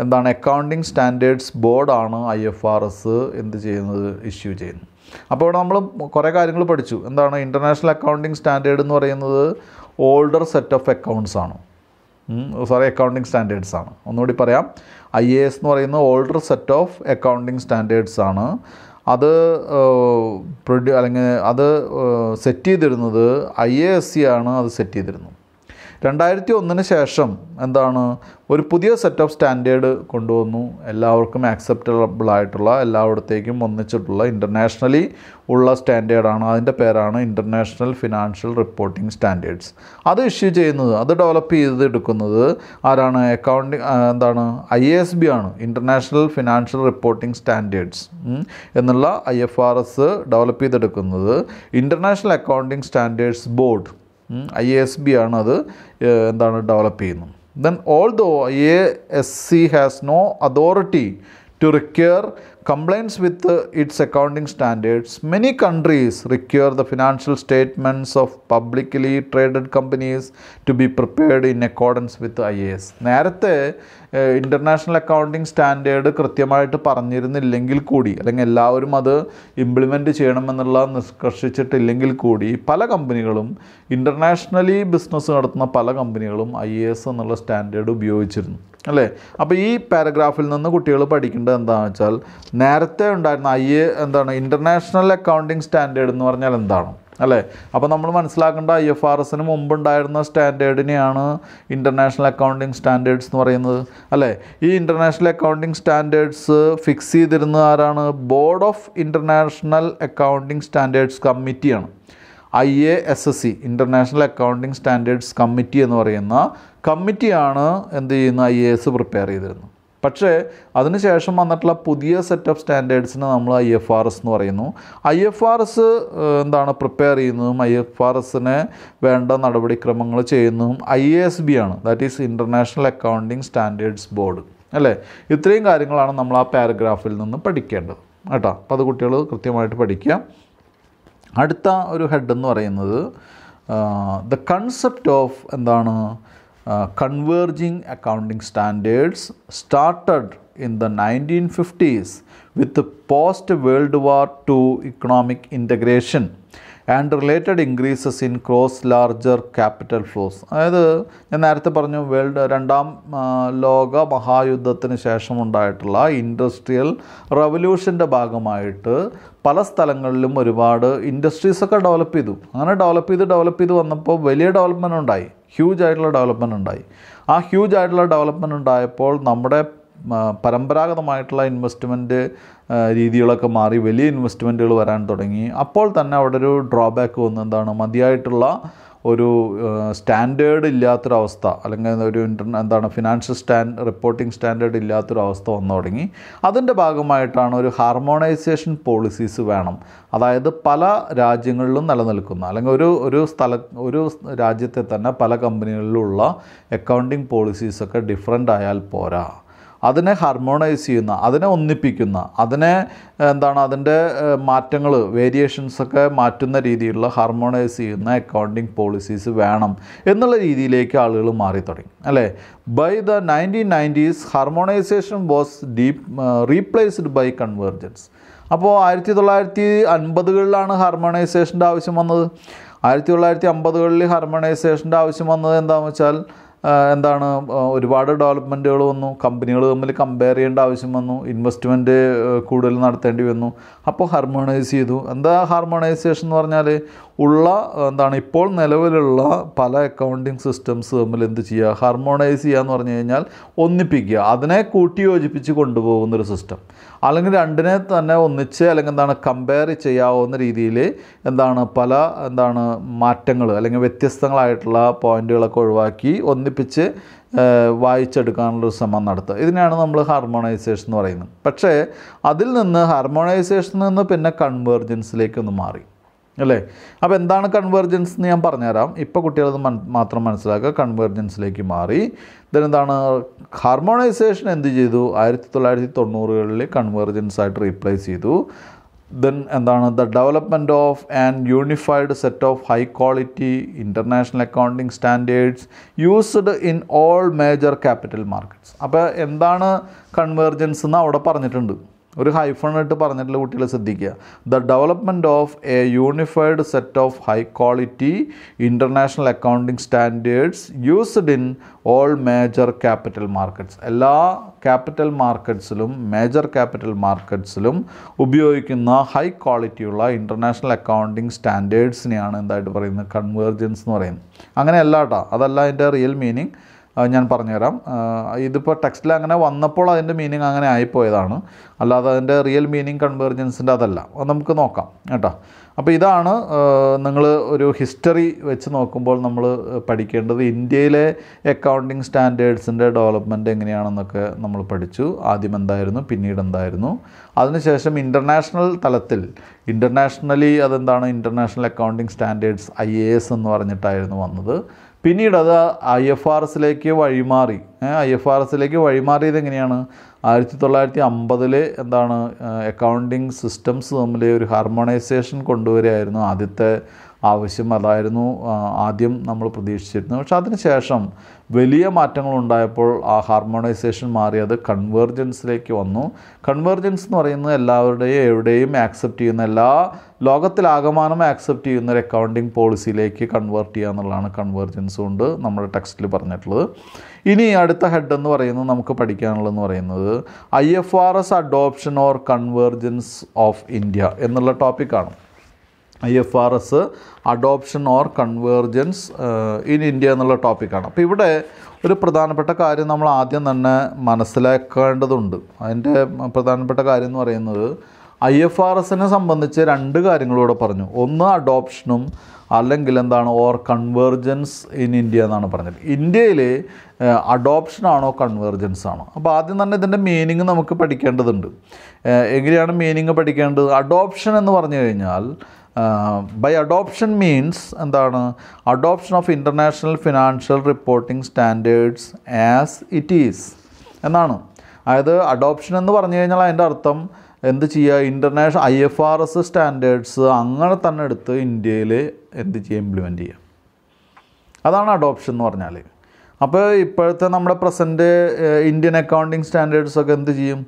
എന്താണ് അക്കൗണ്ടിങ് സ്റ്റാൻഡേർഡ്സ് ബോർഡാണ് ഐ എഫ് ആർ എസ് എന്ത് ചെയ്യുന്നത് ഇഷ്യൂ ചെയ്യുന്നത് അപ്പോൾ ഇവിടെ നമ്മൾ കുറേ കാര്യങ്ങൾ പഠിച്ചു എന്താണ് ഇൻ്റർനാഷണൽ അക്കൗണ്ടിങ് സ്റ്റാൻഡേർഡ് എന്ന് പറയുന്നത് ഓൾഡർ സെറ്റ് ഓഫ് അക്കൗണ്ട്സ് ആണ് സോറി അക്കൗണ്ടിങ് സ്റ്റാൻഡേർഡ്സ് ആണ് ഒന്നുകൂടി പറയാം ഐ എ എസ് എന്ന് പറയുന്ന older set of accounting standards ആണ് അത് പ്രൊഡ്യൂ അല്ലെങ്കിൽ അത് സെറ്റ് ചെയ്തിരുന്നത് ഐ എ എസ് സി ആണ് അത് സെറ്റ് ചെയ്തിരുന്നത് രണ്ടായിരത്തി ഒന്നിന് ശേഷം എന്താണ് ഒരു പുതിയ സെറ്റ് ഓഫ് സ്റ്റാൻഡേർഡ് കൊണ്ടുവന്നു എല്ലാവർക്കും ആക്സെപ്റ്റബിൾ ആയിട്ടുള്ള എല്ലായിടത്തേക്കും ഒന്നിച്ചിട്ടുള്ള ഇൻ്റർനാഷണലി ഉള്ള സ്റ്റാൻഡേർഡാണ് അതിൻ്റെ പേരാണ് ഇൻ്റർനാഷണൽ ഫിനാൻഷ്യൽ റിപ്പോർട്ടിംഗ് സ്റ്റാൻഡേർഡ്സ് അത് ഇഷ്യൂ ചെയ്യുന്നത് അത് ഡെവലപ്പ് ചെയ്ത് എടുക്കുന്നത് ആരാണ് അക്കൗണ്ടിങ് എന്താണ് ഐ എസ് ബി ആണ് ഇൻ്റർനാഷണൽ ഫിനാൻഷ്യൽ റിപ്പോർട്ടിംഗ് സ്റ്റാൻഡേർഡ്സ് എന്നുള്ള I F R S develop ചെയ്തെടുക്കുന്നത് international accounting standards board I S B ആണ് അത് എന്താണ് ഡെവലപ്പ് ചെയ്യുന്നത് then although I A S C has no authority to with its with standards many countries Many countries require the financial statements of publicly traded companies to be prepared in accordance with IAS. നേരത്തെ international accounting standard കൃത്യമായിട്ട് പറഞ്ഞിരുന്നില്ലെങ്കിൽ കൂടി അല്ലെങ്കിൽ എല്ലാവരും അത് implement ചെയ്യണമെന്നുള്ള നിഷ്കർഷിച്ചിട്ടില്ലെങ്കിൽ കൂടി പല കമ്പനികളും ഇൻ്റർനാഷണലി ബിസിനസ് നടത്തുന്ന പല കമ്പനികളും ഐ എന്നുള്ള സ്റ്റാൻഡേർഡ് ഉപയോഗിച്ചിരുന്നു അല്ലേ അപ്പോൾ ഈ പാരഗ്രാഫിൽ നിന്ന് കുട്ടികൾ പഠിക്കേണ്ടത് എന്താണെന്ന് വെച്ചാൽ നേരത്തെ ഉണ്ടായിരുന്ന ഐ എ എന്താണ് ഇൻ്റർനാഷണൽ അക്കൗണ്ടിങ് സ്റ്റാൻഡേർഡ് എന്ന് പറഞ്ഞാൽ എന്താണ് അല്ലേ അപ്പോൾ നമ്മൾ മനസ്സിലാക്കേണ്ട ഐ എഫ് ആർ എസിന് മുമ്പുണ്ടായിരുന്ന സ്റ്റാൻഡേർഡിനെയാണ് ഇൻ്റർനാഷണൽ അക്കൗണ്ടിങ് സ്റ്റാൻഡേർഡ്സ് എന്ന് പറയുന്നത് അല്ലേ ഈ ഇൻ്റർനാഷണൽ അക്കൗണ്ടിങ് സ്റ്റാൻഡേർഡ്സ് ഫിക്സ് ചെയ്തിരുന്ന ആരാണ് board of international accounting standards കമ്മിറ്റിയാണ് I A S S C international accounting standards committee എന്ന് പറയുന്ന കമ്മിറ്റിയാണ് എന്ത് ചെയ്യുന്ന ഐ എ എസ് പ്രിപ്പയർ ചെയ്തിരുന്നത് പക്ഷേ അതിനുശേഷം വന്നിട്ടുള്ള പുതിയ സെറ്റ് ഓഫ് സ്റ്റാൻഡേർഡ്സിന് നമ്മൾ ഐ എഫ് ആർ എസ് എന്ന് പറയുന്നു ഐ എഫ് ആർ എസ് എന്താണ് പ്രിപ്പയർ ചെയ്യുന്നതും ഐ എഫ് ആർ എസിന് വേണ്ട നടപടിക്രമങ്ങൾ ചെയ്യുന്നതും ഐ എസ് ബി ആണ് that is international accounting standards board അല്ലേ ഇത്രയും കാര്യങ്ങളാണ് നമ്മൾ ആ പാരഗ്രാഫിൽ നിന്ന് പഠിക്കേണ്ടത് കേട്ടോ അപ്പോൾ അത് കുട്ടികൾ കൃത്യമായിട്ട് പഠിക്കുക അടുത്ത ഒരു ഹെഡ് എന്ന് പറയുന്നത് ദ കൺസെപ്റ്റ് ഓഫ് എന്താണ് converging accounting standards started in the nineteen fifties with post world war two economic integration and related increases in cross larger capital flows അതായത് ഞാൻ നേരത്തെ പറഞ്ഞു വേൾഡ് രണ്ടാം ലോക മഹായുദ്ധത്തിന് ശേഷമുണ്ടായിട്ടുള്ള ഇൻഡസ്ട്രിയൽ റവല്യൂഷൻ്റെ ഭാഗമായിട്ട് പല സ്ഥലങ്ങളിലും ഒരുപാട് ഇൻഡസ്ട്രീസൊക്കെ ഡെവലപ്പ് ചെയ്തു അങ്ങനെ ഡെവലപ്പ് ചെയ്ത് ഡെവലപ്പ് ചെയ്ത് വന്നപ്പോൾ വലിയ ഡെവലപ്മെൻറ്റ് ഉണ്ടായി ഹ്യൂജ് ആയിട്ടുള്ള ഡെവലപ്മെൻറ്റ് ഉണ്ടായി ആ ഹ്യൂജ് ആയിട്ടുള്ള ഡെവലപ്മെൻറ്റ് ഉണ്ടായപ്പോൾ നമ്മുടെ പരമ്പരാഗതമായിട്ടുള്ള ഇൻവെസ്റ്റ്മെൻറ്റ് രീതികളൊക്കെ മാറി വലിയ ഇൻവെസ്റ്റ്മെൻറ്റുകൾ വരാൻ തുടങ്ങി അപ്പോൾ തന്നെ അവിടെ ഒരു ഡ്രോബാക്ക് വന്ന് എന്താണ് മതിയായിട്ടുള്ള ഒരു സ്റ്റാൻഡേർഡ് ഇല്ലാത്തൊരവസ്ഥ അല്ലെങ്കിൽ ഒരു ഇൻ്റർ എന്താണ് ഫിനാൻഷ്യൽ സ്റ്റാൻഡ് റിപ്പോർട്ടിംഗ് സ്റ്റാൻഡേർഡ് ഇല്ലാത്തൊരവസ്ഥ വന്നു തുടങ്ങി അതിൻ്റെ ഭാഗമായിട്ടാണ് ഒരു ഹാർമോണൈസേഷൻ പോളിസീസ് വേണം അതായത് പല രാജ്യങ്ങളിലും നിലനിൽക്കുന്ന അല്ലെങ്കിൽ ഒരു ഒരു സ്ഥല ഒരു രാജ്യത്തെ തന്നെ പല കമ്പനികളിലുള്ള അക്കൗണ്ടിങ് പോളിസീസൊക്കെ ഡിഫറെൻ്റ് ആയാൽ പോരാ അതിനെ ഹാർമോണൈസ് ചെയ്യുന്ന അതിനെ ഒന്നിപ്പിക്കുന്ന അതിനെ എന്താണ് അതിൻ്റെ മാറ്റങ്ങൾ വേരിയേഷൻസൊക്കെ മാറ്റുന്ന രീതിയിലുള്ള ഹാർമോണൈസ് ചെയ്യുന്ന അക്കൗണ്ടിങ് പോളിസീസ് വേണം എന്നുള്ള രീതിയിലേക്ക് ആളുകൾ മാറി തുടങ്ങി അല്ലേ by the nineteen nineties harmonisation was deep replaced by convergence അപ്പോൾ ആയിരത്തി തൊള്ളായിരത്തി അൻപതുകളിലാണ് ഹാർമോണൈസേഷൻ്റെ ആവശ്യം വന്നത് ആയിരത്തി തൊള്ളായിരത്തി അമ്പതുകളിൽ ഹാർമോണൈസേഷൻ്റെ ആവശ്യം വന്നത് എന്താണെന്ന് വെച്ചാൽ എന്താണ് ഒരുപാട് ഡെവലപ്മെൻറ്റുകൾ വന്നു കമ്പനികൾ തമ്മിൽ കമ്പയർ ചെയ്യേണ്ട ആവശ്യം വന്നു ഇൻവെസ്റ്റ്മെൻറ്റ് കൂടുതൽ നടത്തേണ്ടി വന്നു അപ്പോൾ ഹാർമോണൈസ് ചെയ്തു എന്താ ഹാർമോണൈസേഷൻ എന്ന് പറഞ്ഞാൽ ഉള്ള എന്താണ് ഇപ്പോൾ നിലവിലുള്ള പല അക്കൗണ്ടിങ് സിസ്റ്റംസ് തമ്മിൽ എന്ത് ചെയ്യുക ഹാർമോണൈസ് ചെയ്യുക എന്ന് പറഞ്ഞു കഴിഞ്ഞാൽ ഒന്നിപ്പിക്കുക അതിനെ കൂട്ടി യോജിപ്പിച്ച് കൊണ്ടുപോകുന്നൊരു സിസ്റ്റം അല്ലെങ്കിൽ രണ്ടിനെ തന്നെ ഒന്നിച്ച് അല്ലെങ്കിൽ എന്താണ് കമ്പയർ ചെയ്യാവുന്ന രീതിയിൽ എന്താണ് പല എന്താണ് മാറ്റങ്ങൾ അല്ലെങ്കിൽ വ്യത്യസ്തങ്ങളായിട്ടുള്ള പോയിൻറ്റുകളൊക്കെ ഒഴിവാക്കി ഒന്നിപ്പിച്ച് വായിച്ചെടുക്കാനുള്ളൊരു ശ്രമം നടത്തുക ഇതിനെയാണ് നമ്മൾ ഹാർമോണൈസേഷൻ എന്ന് പറയുന്നത് പക്ഷേ അതിൽ നിന്ന് ഹാർമോണൈസേഷനിൽ നിന്ന് പിന്നെ കൺവേർജൻസിലേക്കൊന്ന് മാറി അല്ലേ അപ്പോൾ എന്താണ് കൺവേർജൻസ് എന്ന് ഞാൻ പറഞ്ഞുതരാം ഇപ്പോൾ കുട്ടികളത് മാത്രം മനസ്സിലാക്കുക കൺവേർജൻസിലേക്ക് മാറി എന്താണ് ഹാർമോണൈസേഷൻ എന്ത് ചെയ്തു ആയിരത്തി തൊള്ളായിരത്തി തൊണ്ണൂറുകളിൽ കൺവേർജൻസ് ആയിട്ട് റീപ്ലേസ് ചെയ്തു ദെൻ എന്താണ് the development of and unified set of high quality international accounting standards used in all major capital markets അപ്പോൾ എന്താണ് കൺവേർജൻസ് എന്ന് അവിടെ പറഞ്ഞിട്ടുണ്ട് ഒരു ഹൈഫൺ ഇട്ട് പറഞ്ഞിട്ടുള്ള കുട്ടികൾ ശ്രദ്ധിക്കുക the development of a unified set of high quality international accounting standards used in all major capital markets എല്ലാ ക്യാപിറ്റൽ മാർക്കറ്റ്സിലും മേജർ ക്യാപിറ്റൽ മാർക്കറ്റ്സിലും ഉപയോഗിക്കുന്ന ഹൈ ക്വാളിറ്റിയുള്ള ഇൻ്റർനാഷണൽ അക്കൗണ്ടിങ് സ്റ്റാൻഡേർഡ്സിനെയാണ് എന്തായിട്ട് പറയുന്നത് കൺവേർജൻസ് എന്ന് പറയുന്നത് അങ്ങനെയല്ല കേട്ടോ അതല്ല അതിൻ്റെ റിയൽ മീനിങ് ഞാൻ പറഞ്ഞുതരാം ഇതിപ്പോൾ ടെക്സ്റ്റിൽ അങ്ങനെ വന്നപ്പോൾ അതിൻ്റെ മീനിങ് അങ്ങനെ ആയിപ്പോയതാണ് അല്ലാതെ അതിൻ്റെ റിയൽ മീനിങ് കൺവേർജൻസിൻ്റെ അതല്ല നമുക്ക് നോക്കാം കേട്ടോ അപ്പോൾ ഇതാണ് നിങ്ങൾ ഒരു ഹിസ്റ്ററി വെച്ച് നോക്കുമ്പോൾ നമ്മൾ പഠിക്കേണ്ടത് ഇന്ത്യയിലെ അക്കൗണ്ടിങ് സ്റ്റാൻഡേർഡ്സിൻ്റെ ഡെവലപ്മെൻറ്റ് എങ്ങനെയാണെന്നൊക്കെ നമ്മൾ പഠിച്ചു ആദ്യം എന്തായിരുന്നു പിന്നീട് എന്തായിരുന്നു അതിനുശേഷം ഇൻ്റർനാഷണൽ തലത്തിൽ ഇൻ്റർനാഷണലി അതെന്താണ് ഇൻ്റർനാഷണൽ അക്കൗണ്ടിങ് സ്റ്റാൻഡേർഡ്സ് ഐ എന്ന് പറഞ്ഞിട്ടായിരുന്നു വന്നത് പിന്നീട് അത് ഐ എഫ് ആർ എസിലേക്ക് വഴിമാറി ഐ എഫ് ആർ എസിലേക്ക് വഴിമാറിയത് എങ്ങനെയാണ് ആയിരത്തി തൊള്ളായിരത്തി അമ്പതിൽ എന്താണ് അക്കൗണ്ടിങ് സിസ്റ്റംസ് തമ്മിൽ ഒരു ഹാർമോണൈസേഷൻ കൊണ്ടുവരികയായിരുന്നു ആദ്യത്തെ ആവശ്യം അതായിരുന്നു ആദ്യം നമ്മൾ പ്രതീക്ഷിച്ചിരുന്നത് പക്ഷേ അതിനുശേഷം വലിയ മാറ്റങ്ങൾ ഉണ്ടായപ്പോൾ ആ ഹാർമോണൈസേഷൻ മാറി അത് കൺവേർജൻസിലേക്ക് വന്നു കൺവേർജൻസ് എന്ന് പറയുന്നത് എല്ലാവരുടെയും എവിടെയും ആക്സെപ്റ്റ് ചെയ്യുന്ന എല്ലാ ലോകത്തിലാകമാനം ആക്സെപ്റ്റ് ചെയ്യുന്ന ഒരു അക്കൗണ്ടിങ് പോളിസിയിലേക്ക് കൺവേർട്ട് ചെയ്യുക എന്നുള്ളതാണ് കൺവേർജൻസ് കൊണ്ട് നമ്മുടെ ടെക്സ്റ്റിൽ പറഞ്ഞിട്ടുള്ളത് ഇനി അടുത്ത ഹെഡ് എന്ന് പറയുന്നത് നമുക്ക് പഠിക്കാനുള്ളതെന്ന് പറയുന്നത് I F R S adoption or convergence of India എന്നുള്ള ടോപ്പിക്കാണ് I F R S adoption or convergence in India എന്നുള്ള ടോപ്പിക്കാണ് അപ്പോൾ ഇവിടെ ഒരു പ്രധാനപ്പെട്ട കാര്യം നമ്മൾ ആദ്യം തന്നെ മനസ്സിലാക്കേണ്ടതുണ്ട് അതിൻ്റെ പ്രധാനപ്പെട്ട കാര്യം എന്ന് പറയുന്നത് ഐ എഫ് ആർ എസിനെ സംബന്ധിച്ച് രണ്ട് കാര്യങ്ങളിവിടെ പറഞ്ഞു ഒന്ന് അഡോപ്ഷനും അല്ലെങ്കിൽ എന്താണ് ഓർ കൺവേർജൻസ് ഇൻ ഇന്ത്യ എന്നാണ് പറഞ്ഞത് ഇന്ത്യയിൽ അഡോപ്ഷനാണോ കൺവേർജൻസ് ആണോ അപ്പോൾ ആദ്യം തന്നെ ഇതിൻ്റെ മീനിങ് നമുക്ക് പഠിക്കേണ്ടതുണ്ട് എങ്ങനെയാണ് മീനിങ് പഠിക്കേണ്ടത് അഡോപ്ഷൻ എന്ന് പറഞ്ഞു കഴിഞ്ഞാൽ ബൈ അഡോപ്ഷൻ മീൻസ് എന്താണ് adoption of international financial reporting standards as it is എന്നാണ് അതായത് അഡോപ്ഷൻ എന്ന് പറഞ്ഞു കഴിഞ്ഞാൽ അതിൻ്റെ അർത്ഥം എന്ത് ചെയ്യുക international I F R S standards അങ്ങനെ തന്നെ എടുത്ത് ഇന്ത്യയിൽ എന്ത് ചെയ്യുക ഇംപ്ലിമെൻ്റ് ചെയ്യുക അതാണ് അഡോപ്ഷൻ എന്ന് പറഞ്ഞാൽ അപ്പോൾ ഇപ്പോഴത്തെ നമ്മുടെ പ്രസൻറ്റ് ഇന്ത്യൻ അക്കൗണ്ടിങ് സ്റ്റാൻഡേർഡ്സൊക്കെ എന്ത് ചെയ്യും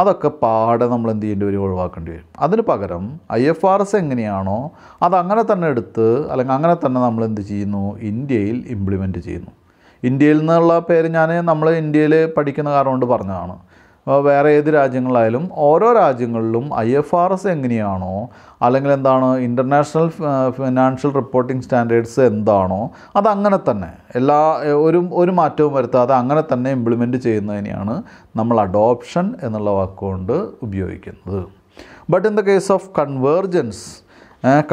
അതൊക്കെ പാടെ നമ്മൾ എന്ത് ചെയ്യേണ്ടി വരും ഒഴിവാക്കേണ്ടി വരും അതിന് പകരം ഐ എഫ് ആർ എസ് എങ്ങനെയാണോ അതങ്ങനെ തന്നെ എടുത്ത് അല്ലെങ്കിൽ അങ്ങനെ തന്നെ നമ്മൾ എന്ത് ചെയ്യുന്നു ഇന്ത്യയിൽ ഇംപ്ലിമെൻറ്റ് ചെയ്യുന്നു ഇന്ത്യയിൽ നിന്നുള്ള പേര് ഞാൻ നമ്മൾ ഇന്ത്യയിൽ പഠിക്കുന്ന കാരണം കൊണ്ട് പറഞ്ഞതാണ് വേറെ ഏത് രാജ്യങ്ങളായാലും ഓരോ രാജ്യങ്ങളിലും ഐ എഫ് ആർ എസ് എങ്ങനെയാണോ അല്ലെങ്കിൽ എന്താണ് ഇൻ്റർനാഷണൽ ഫിനാൻഷ്യൽ റിപ്പോർട്ടിംഗ് സ്റ്റാൻഡേർഡ്സ് എന്താണോ അതങ്ങനെ തന്നെ എല്ലാ ഒരു ഒരു മാറ്റവും വരുത്താതെ അങ്ങനെ തന്നെ ഇംപ്ലിമെൻറ്റ് ചെയ്യുന്നതിനെയാണ് നമ്മൾ അഡോപ്ഷൻ എന്നുള്ള വാക്കുകൊണ്ട് ഉപയോഗിക്കുന്നത് but in the case of convergence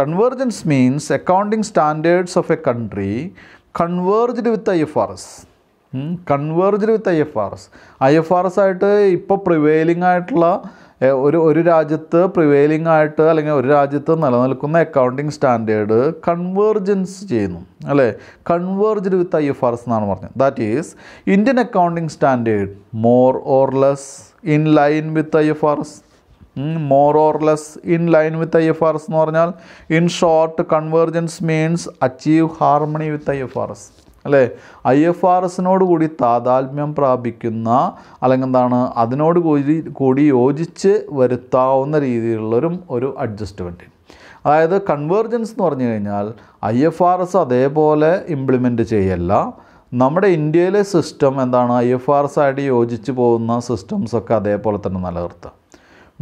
convergence means accounting standards of a country converged with I F R S converged with I F R S I F R S ആയിട്ട് ഇപ്പോൾ prevailing ആയിട്ടുള്ള ഒരു ഒരു രാജ്യത്ത് prevailing ആയിട്ട് അല്ലെങ്കിൽ ഒരു രാജ്യത്ത് നിലനിൽക്കുന്ന അക്കൗണ്ടിങ് സ്റ്റാൻഡേർഡ് കൺവേർജൻസ് ചെയ്യുന്നു അല്ലേ converged with I F R S എന്നാണ് പറഞ്ഞത് that is Indian accounting standard more or less in line with I F R S more or less in line with I F R S എന്ന് പറഞ്ഞാൽ in short convergence means achieve harmony with I F R S അല്ലേ I F R എസിനോട് കൂടി താതാത്മ്യം പ്രാപിക്കുന്ന അല്ലെങ്കിൽ എന്താണ് അതിനോട് കൂടി കൂടി യോജിച്ച് വരുത്താവുന്ന രീതിയിലുള്ളൊരു ഒരു അഡ്ജസ്റ്റ്മെൻറ്റ് അതായത് കൺവേർജൻസ് എന്ന് പറഞ്ഞു കഴിഞ്ഞാൽ ഐ എഫ് ആർ എസ് അതേപോലെ ഇംപ്ലിമെൻറ്റ് ചെയ്യല്ല നമ്മുടെ ഇന്ത്യയിലെ സിസ്റ്റം എന്താണ് ഐ എഫ് ആർ എസ് ആയിട്ട് യോജിച്ച് പോകുന്ന സിസ്റ്റംസൊക്കെ അതേപോലെ തന്നെ നിലനിർത്തുക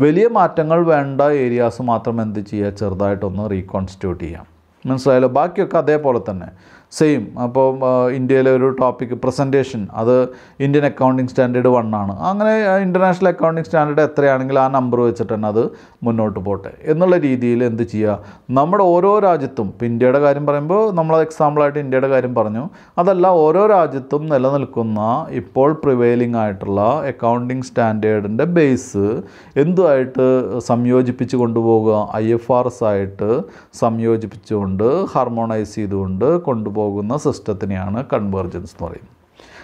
വലിയ മാറ്റങ്ങൾ വേണ്ട ഏരിയാസ് മാത്രം എന്ത് ചെയ്യുക ചെറുതായിട്ടൊന്ന് റീകോൺസ്റ്റിറ്റ്യൂട്ട് ചെയ്യാം മനസ്സിലായല്ലോ ബാക്കിയൊക്കെ അതേപോലെ തന്നെ സെയിം അപ്പോൾ ഇന്ത്യയിലെ ഒരു ടോപ്പിക് പ്രസൻറ്റേഷൻ അത് ഇന്ത്യൻ അക്കൗണ്ടിങ് സ്റ്റാൻഡേർഡ് വൺ ആണ് അങ്ങനെ ഇൻ്റർനാഷണൽ അക്കൗണ്ടിങ് സ്റ്റാൻഡേർഡ് എത്രയാണെങ്കിൽ ആ നമ്പർ വെച്ചിട്ട് തന്നെ അത് മുന്നോട്ട് പോട്ടെ എന്നുള്ള രീതിയിൽ എന്ത് ചെയ്യുക നമ്മുടെ ഓരോ രാജ്യത്തും ഇപ്പോൾ ഇന്ത്യയുടെ കാര്യം പറയുമ്പോൾ നമ്മൾ എക്സാമ്പിളായിട്ട് ഇന്ത്യയുടെ കാര്യം പറഞ്ഞു അതല്ല ഓരോ രാജ്യത്തും നിലനിൽക്കുന്ന ഇപ്പോൾ പ്രിവെയിലിംഗ് ആയിട്ടുള്ള അക്കൗണ്ടിങ് സ്റ്റാൻഡേർഡിൻ്റെ ബേസ് എന്തുമായിട്ട് സംയോജിപ്പിച്ച് കൊണ്ടുപോകുക ഐ എഫ് ആർ എസ് ആയിട്ട് സംയോജിപ്പിച്ചുകൊണ്ട് ഹാർമോണൈസ് ചെയ്തുകൊണ്ട് കൊണ്ടുപോകുക പോകുന്ന സിസ്റ്റത്തിനെയാണ് കൺവെർജൻസ് എന്ന് പറയുന്നത്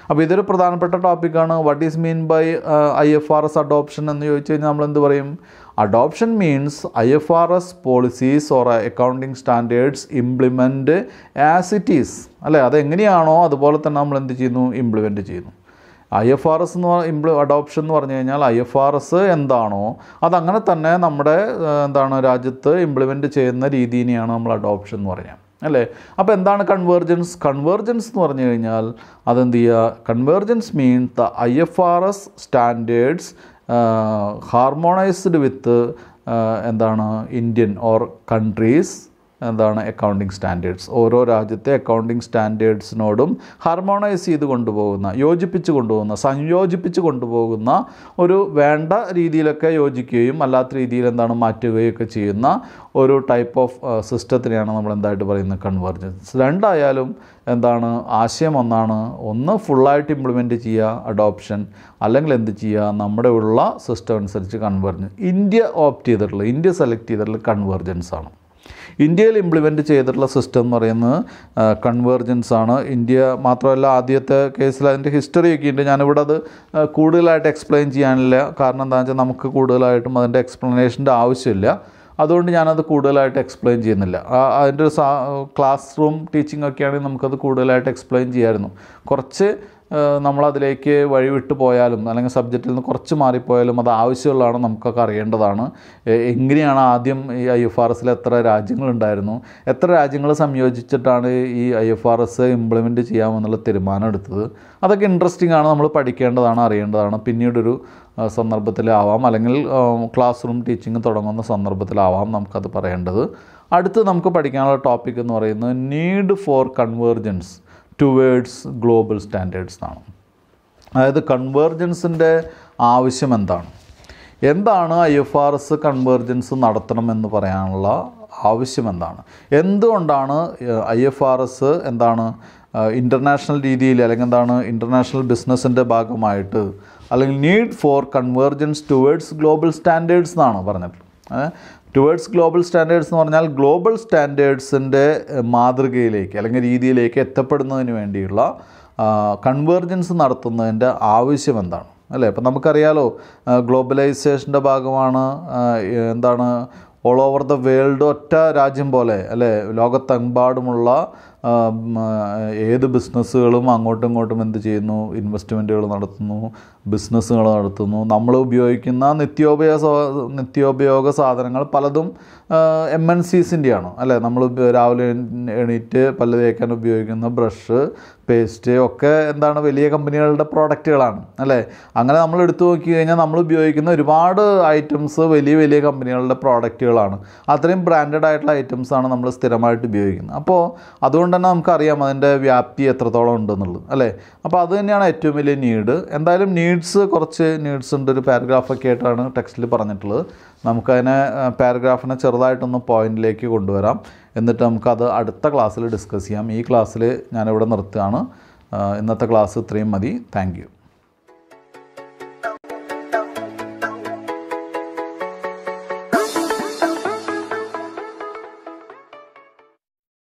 അപ്പോൾ ഇതൊരു പ്രധാനപ്പെട്ട ടോപ്പിക്കാണ് what is mean by I F R S adoption എന്ന് ചോദിച്ചു കഴിഞ്ഞാൽ നമ്മൾ എന്ത് പറയും adoption means I F R S policies or accounting standards implement as it is അല്ലേ അതെങ്ങനെയാണോ അതുപോലെ തന്നെ നമ്മൾ എന്ത് ചെയ്യുന്നു ഇംപ്ലിമെൻറ്റ് ചെയ്യുന്നു ഐ എഫ് ആർ എസ് എന്ന് ഇംപ്ലി അഡോപ്ഷൻ എന്ന് പറഞ്ഞു കഴിഞ്ഞാൽ ഐ എഫ് ആർ എസ് എന്താണോ അതങ്ങനെ തന്നെ നമ്മുടെ uh, എന്താണ് രാജ്യത്ത് ഇംപ്ലിമെൻറ്റ് ചെയ്യുന്ന രീതിനെയാണ് നമ്മൾ അഡോപ്ഷൻ എന്ന് പറയുന്നത് അല്ലേ അപ്പോൾ എന്താണ് കൺവേർജൻസ് കൺവേർജൻസ് എന്ന് പറഞ്ഞു കഴിഞ്ഞാൽ അതെന്ത് ചെയ്യുക convergence mean the I F R S standards harmonised with എന്താണ് ഇന്ത്യൻ ഓർ കൺട്രീസ് എന്താണ് അക്കൗണ്ടിങ് സ്റ്റാൻഡേർഡ്സ് ഓരോ രാജ്യത്തെ അക്കൗണ്ടിങ് സ്റ്റാൻഡേർഡ്സിനോടും ഹാർമോണൈസ് ചെയ്ത് കൊണ്ടുപോകുന്ന യോജിപ്പിച്ച് കൊണ്ടുപോകുന്ന സംയോജിപ്പിച്ച് കൊണ്ടുപോകുന്ന ഒരു വേണ്ട രീതിയിലൊക്കെ യോജിക്കുകയും അല്ലാത്ത രീതിയിൽ എന്താണ് ഒക്കെ ചെയ്യുന്ന ഒരു ടൈപ്പ് ഓഫ് സിസ്റ്റത്തിനെയാണ് നമ്മൾ എന്തായിട്ട് പറയുന്നത് കൺവെർജൻസ് രണ്ടായാലും എന്താണ് ആശയം ഒന്നാണ് ഒന്ന് ഫുള്ളായിട്ട് ഇംപ്ലിമെൻറ്റ് ചെയ്യുക അഡോപ്ഷൻ അല്ലെങ്കിൽ എന്ത് ചെയ്യുക നമ്മുടെ ഉള്ള സിസ്റ്റം അനുസരിച്ച് കൺവെർജൻസ് ഇന്ത്യ ഓപ്റ്റ് ചെയ്തിട്ടുള്ള ഇന്ത്യ സെലക്ട് ചെയ്തിട്ടുള്ള കൺവെർജൻസ് ആണ് ഇന്ത്യയിൽ ഇംപ്ലിമെൻറ്റ് ചെയ്തിട്ടുള്ള സിസ്റ്റം എന്ന് പറയുന്നത് കൺവേർജൻസ് ആണ് ഇന്ത്യ മാത്രമല്ല ആദ്യത്തെ കേസിൽ അതിൻ്റെ ഹിസ്റ്ററിയൊക്കെ ഉണ്ട് ഞാനിവിടെ അത് കൂടുതലായിട്ട് എക്സ്പ്ലെയിൻ ചെയ്യാനില്ല കാരണം എന്താണെന്ന് വെച്ചാൽ നമുക്ക് കൂടുതലായിട്ടും അതിൻ്റെ എക്സ്പ്ലനേഷൻ്റെ ആവശ്യമില്ല അതുകൊണ്ട് ഞാനത് കൂടുതലായിട്ട് എക്സ്പ്ലെയിൻ ചെയ്യുന്നില്ല അതിൻ്റെ ഒരു ക്ലാസ് റൂം ടീച്ചിങ് ഒക്കെയാണെങ്കിൽ നമുക്കത് കൂടുതലായിട്ട് എക്സ്പ്ലെയിൻ ചെയ്യാമായിരുന്നു കുറച്ച് നമ്മളതിലേക്ക് വഴിവിട്ട് പോയാലും അല്ലെങ്കിൽ സബ്ജക്റ്റിൽ നിന്ന് കുറച്ച് മാറിപ്പോയാലും അത് ആവശ്യമുള്ളതാണ് നമുക്കൊക്കെ അറിയേണ്ടതാണ് എങ്ങനെയാണ് ആദ്യം ഈ ഐ എഫ് ആർ എസിൽ എത്ര രാജ്യങ്ങളുണ്ടായിരുന്നു എത്ര രാജ്യങ്ങൾ സംയോജിച്ചിട്ടാണ് ഈ I F R S implement ചെയ്യാമെന്നുള്ള തീരുമാനം എടുത്തത് അതൊക്കെ ഇൻട്രസ്റ്റിംഗ് ആണ് നമ്മൾ പഠിക്കേണ്ടതാണ് അറിയേണ്ടതാണ് പിന്നീടൊരു സന്ദർഭത്തിലാവാം അല്ലെങ്കിൽ ക്ലാസ് റൂം ടീച്ചിങ് തുടങ്ങുന്ന സന്ദർഭത്തിലാവാം നമുക്കത് പറയേണ്ടത് അടുത്ത് നമുക്ക് പഠിക്കാനുള്ള ടോപ്പിക് എന്ന് പറയുന്നത് need for convergence towards global standards എന്നാണ് അതായത് കൺവേർജൻസിൻ്റെ ആവശ്യം എന്താണ് എന്താണ് I F R S convergence നടത്തണമെന്ന് പറയാനുള്ള ആവശ്യം എന്താണ് എന്തുകൊണ്ടാണ് ഐ എഫ് ആർ എസ് എന്താണ് ഇൻ്റർനാഷണൽ രീതിയിൽ അല്ലെങ്കിൽ എന്താണ് ഇൻ്റർനാഷണൽ ബിസിനസ്സിൻ്റെ ഭാഗമായിട്ട് അല്ലെങ്കിൽ need for convergence towards global standards എന്നാണ് പറഞ്ഞിട്ടുള്ളത് ടുവേഡ്സ് ഗ്ലോബൽ സ്റ്റാൻഡേർഡ്സ് എന്ന് പറഞ്ഞാൽ ഗ്ലോബൽ സ്റ്റാൻഡേർഡ്സിൻ്റെ മാതൃകയിലേക്ക് അല്ലെങ്കിൽ രീതിയിലേക്ക് എത്തപ്പെടുന്നതിന് വേണ്ടിയുള്ള കൺവേർജൻസ് നടത്തുന്നതിൻ്റെ ആവശ്യം എന്താണ് അല്ലേ ഇപ്പം നമുക്കറിയാലോ ഗ്ലോബലൈസേഷൻ്റെ ഭാഗമാണ് എന്താണ് ഓൾ ഓവർ ദ വേൾഡ് ഒറ്റ രാജ്യം പോലെ അല്ലേ ലോകത്തെമ്പാടുമുള്ള ഏത് ബിസിനസ്സുകളും അങ്ങോട്ടും ഇങ്ങോട്ടും എന്ത് ചെയ്യുന്നു ഇൻവെസ്റ്റ്മെൻറ്റുകൾ നടത്തുന്നു ബിസിനസ്സുകൾ നടത്തുന്നു നമ്മൾ ഉപയോഗിക്കുന്ന നിത്യോപയോഗ നിത്യോപയോഗ സാധനങ്ങൾ പലതും എം എൻ സീസിൻ്റെയാണ് അല്ലേ നമ്മൾ രാവിലെ എണീറ്റ് പല്ല് തേക്കാൻ ഉപയോഗിക്കുന്ന ബ്രഷ് പേസ്റ്റ് ഒക്കെ എന്താണ് വലിയ കമ്പനികളുടെ പ്രോഡക്റ്റുകളാണ് അല്ലേ അങ്ങനെ നമ്മൾ എടുത്തു നോക്കി കഴിഞ്ഞാൽ നമ്മൾ ഉപയോഗിക്കുന്ന ഒരുപാട് ഐറ്റംസ് വലിയ വലിയ കമ്പനികളുടെ പ്രോഡക്റ്റുകളാണ് അത്രയും ബ്രാൻഡഡ് ആയിട്ടുള്ള ഐറ്റംസാണ് നമ്മൾ സ്ഥിരമായിട്ട് ഉപയോഗിക്കുന്നത് അപ്പോൾ അതുകൊണ്ട് തന്നെ നമുക്കറിയാം അതിൻ്റെ വ്യാപ്തി എത്രത്തോളം ഉണ്ടെന്നുള്ളത് അല്ലേ അപ്പോൾ അത് തന്നെയാണ് ഏറ്റവും വലിയ നീഡ് എന്തായാലും നീഡ്സ് കുറച്ച് നീഡ്സ് ഉണ്ട് ഒരു പാരഗ്രാഫൊക്കെ ആയിട്ടാണ് ടെക്സ്റ്റിൽ പറഞ്ഞിട്ടുള്ളത് നമുക്കതിനെ പാരഗ്രാഫിനെ ചെറുതായിട്ടൊന്ന് പോയിന്റിലേക്ക് കൊണ്ടുവരാം എന്നിട്ട് നമുക്കത് അടുത്ത ക്ലാസ്സിൽ ഡിസ്കസ് ചെയ്യാം ഈ ക്ലാസ്സിൽ ഞാനിവിടെ നിർത്തുകയാണ് ഇന്നത്തെ ക്ലാസ് ഇത്രയും മതി താങ്ക്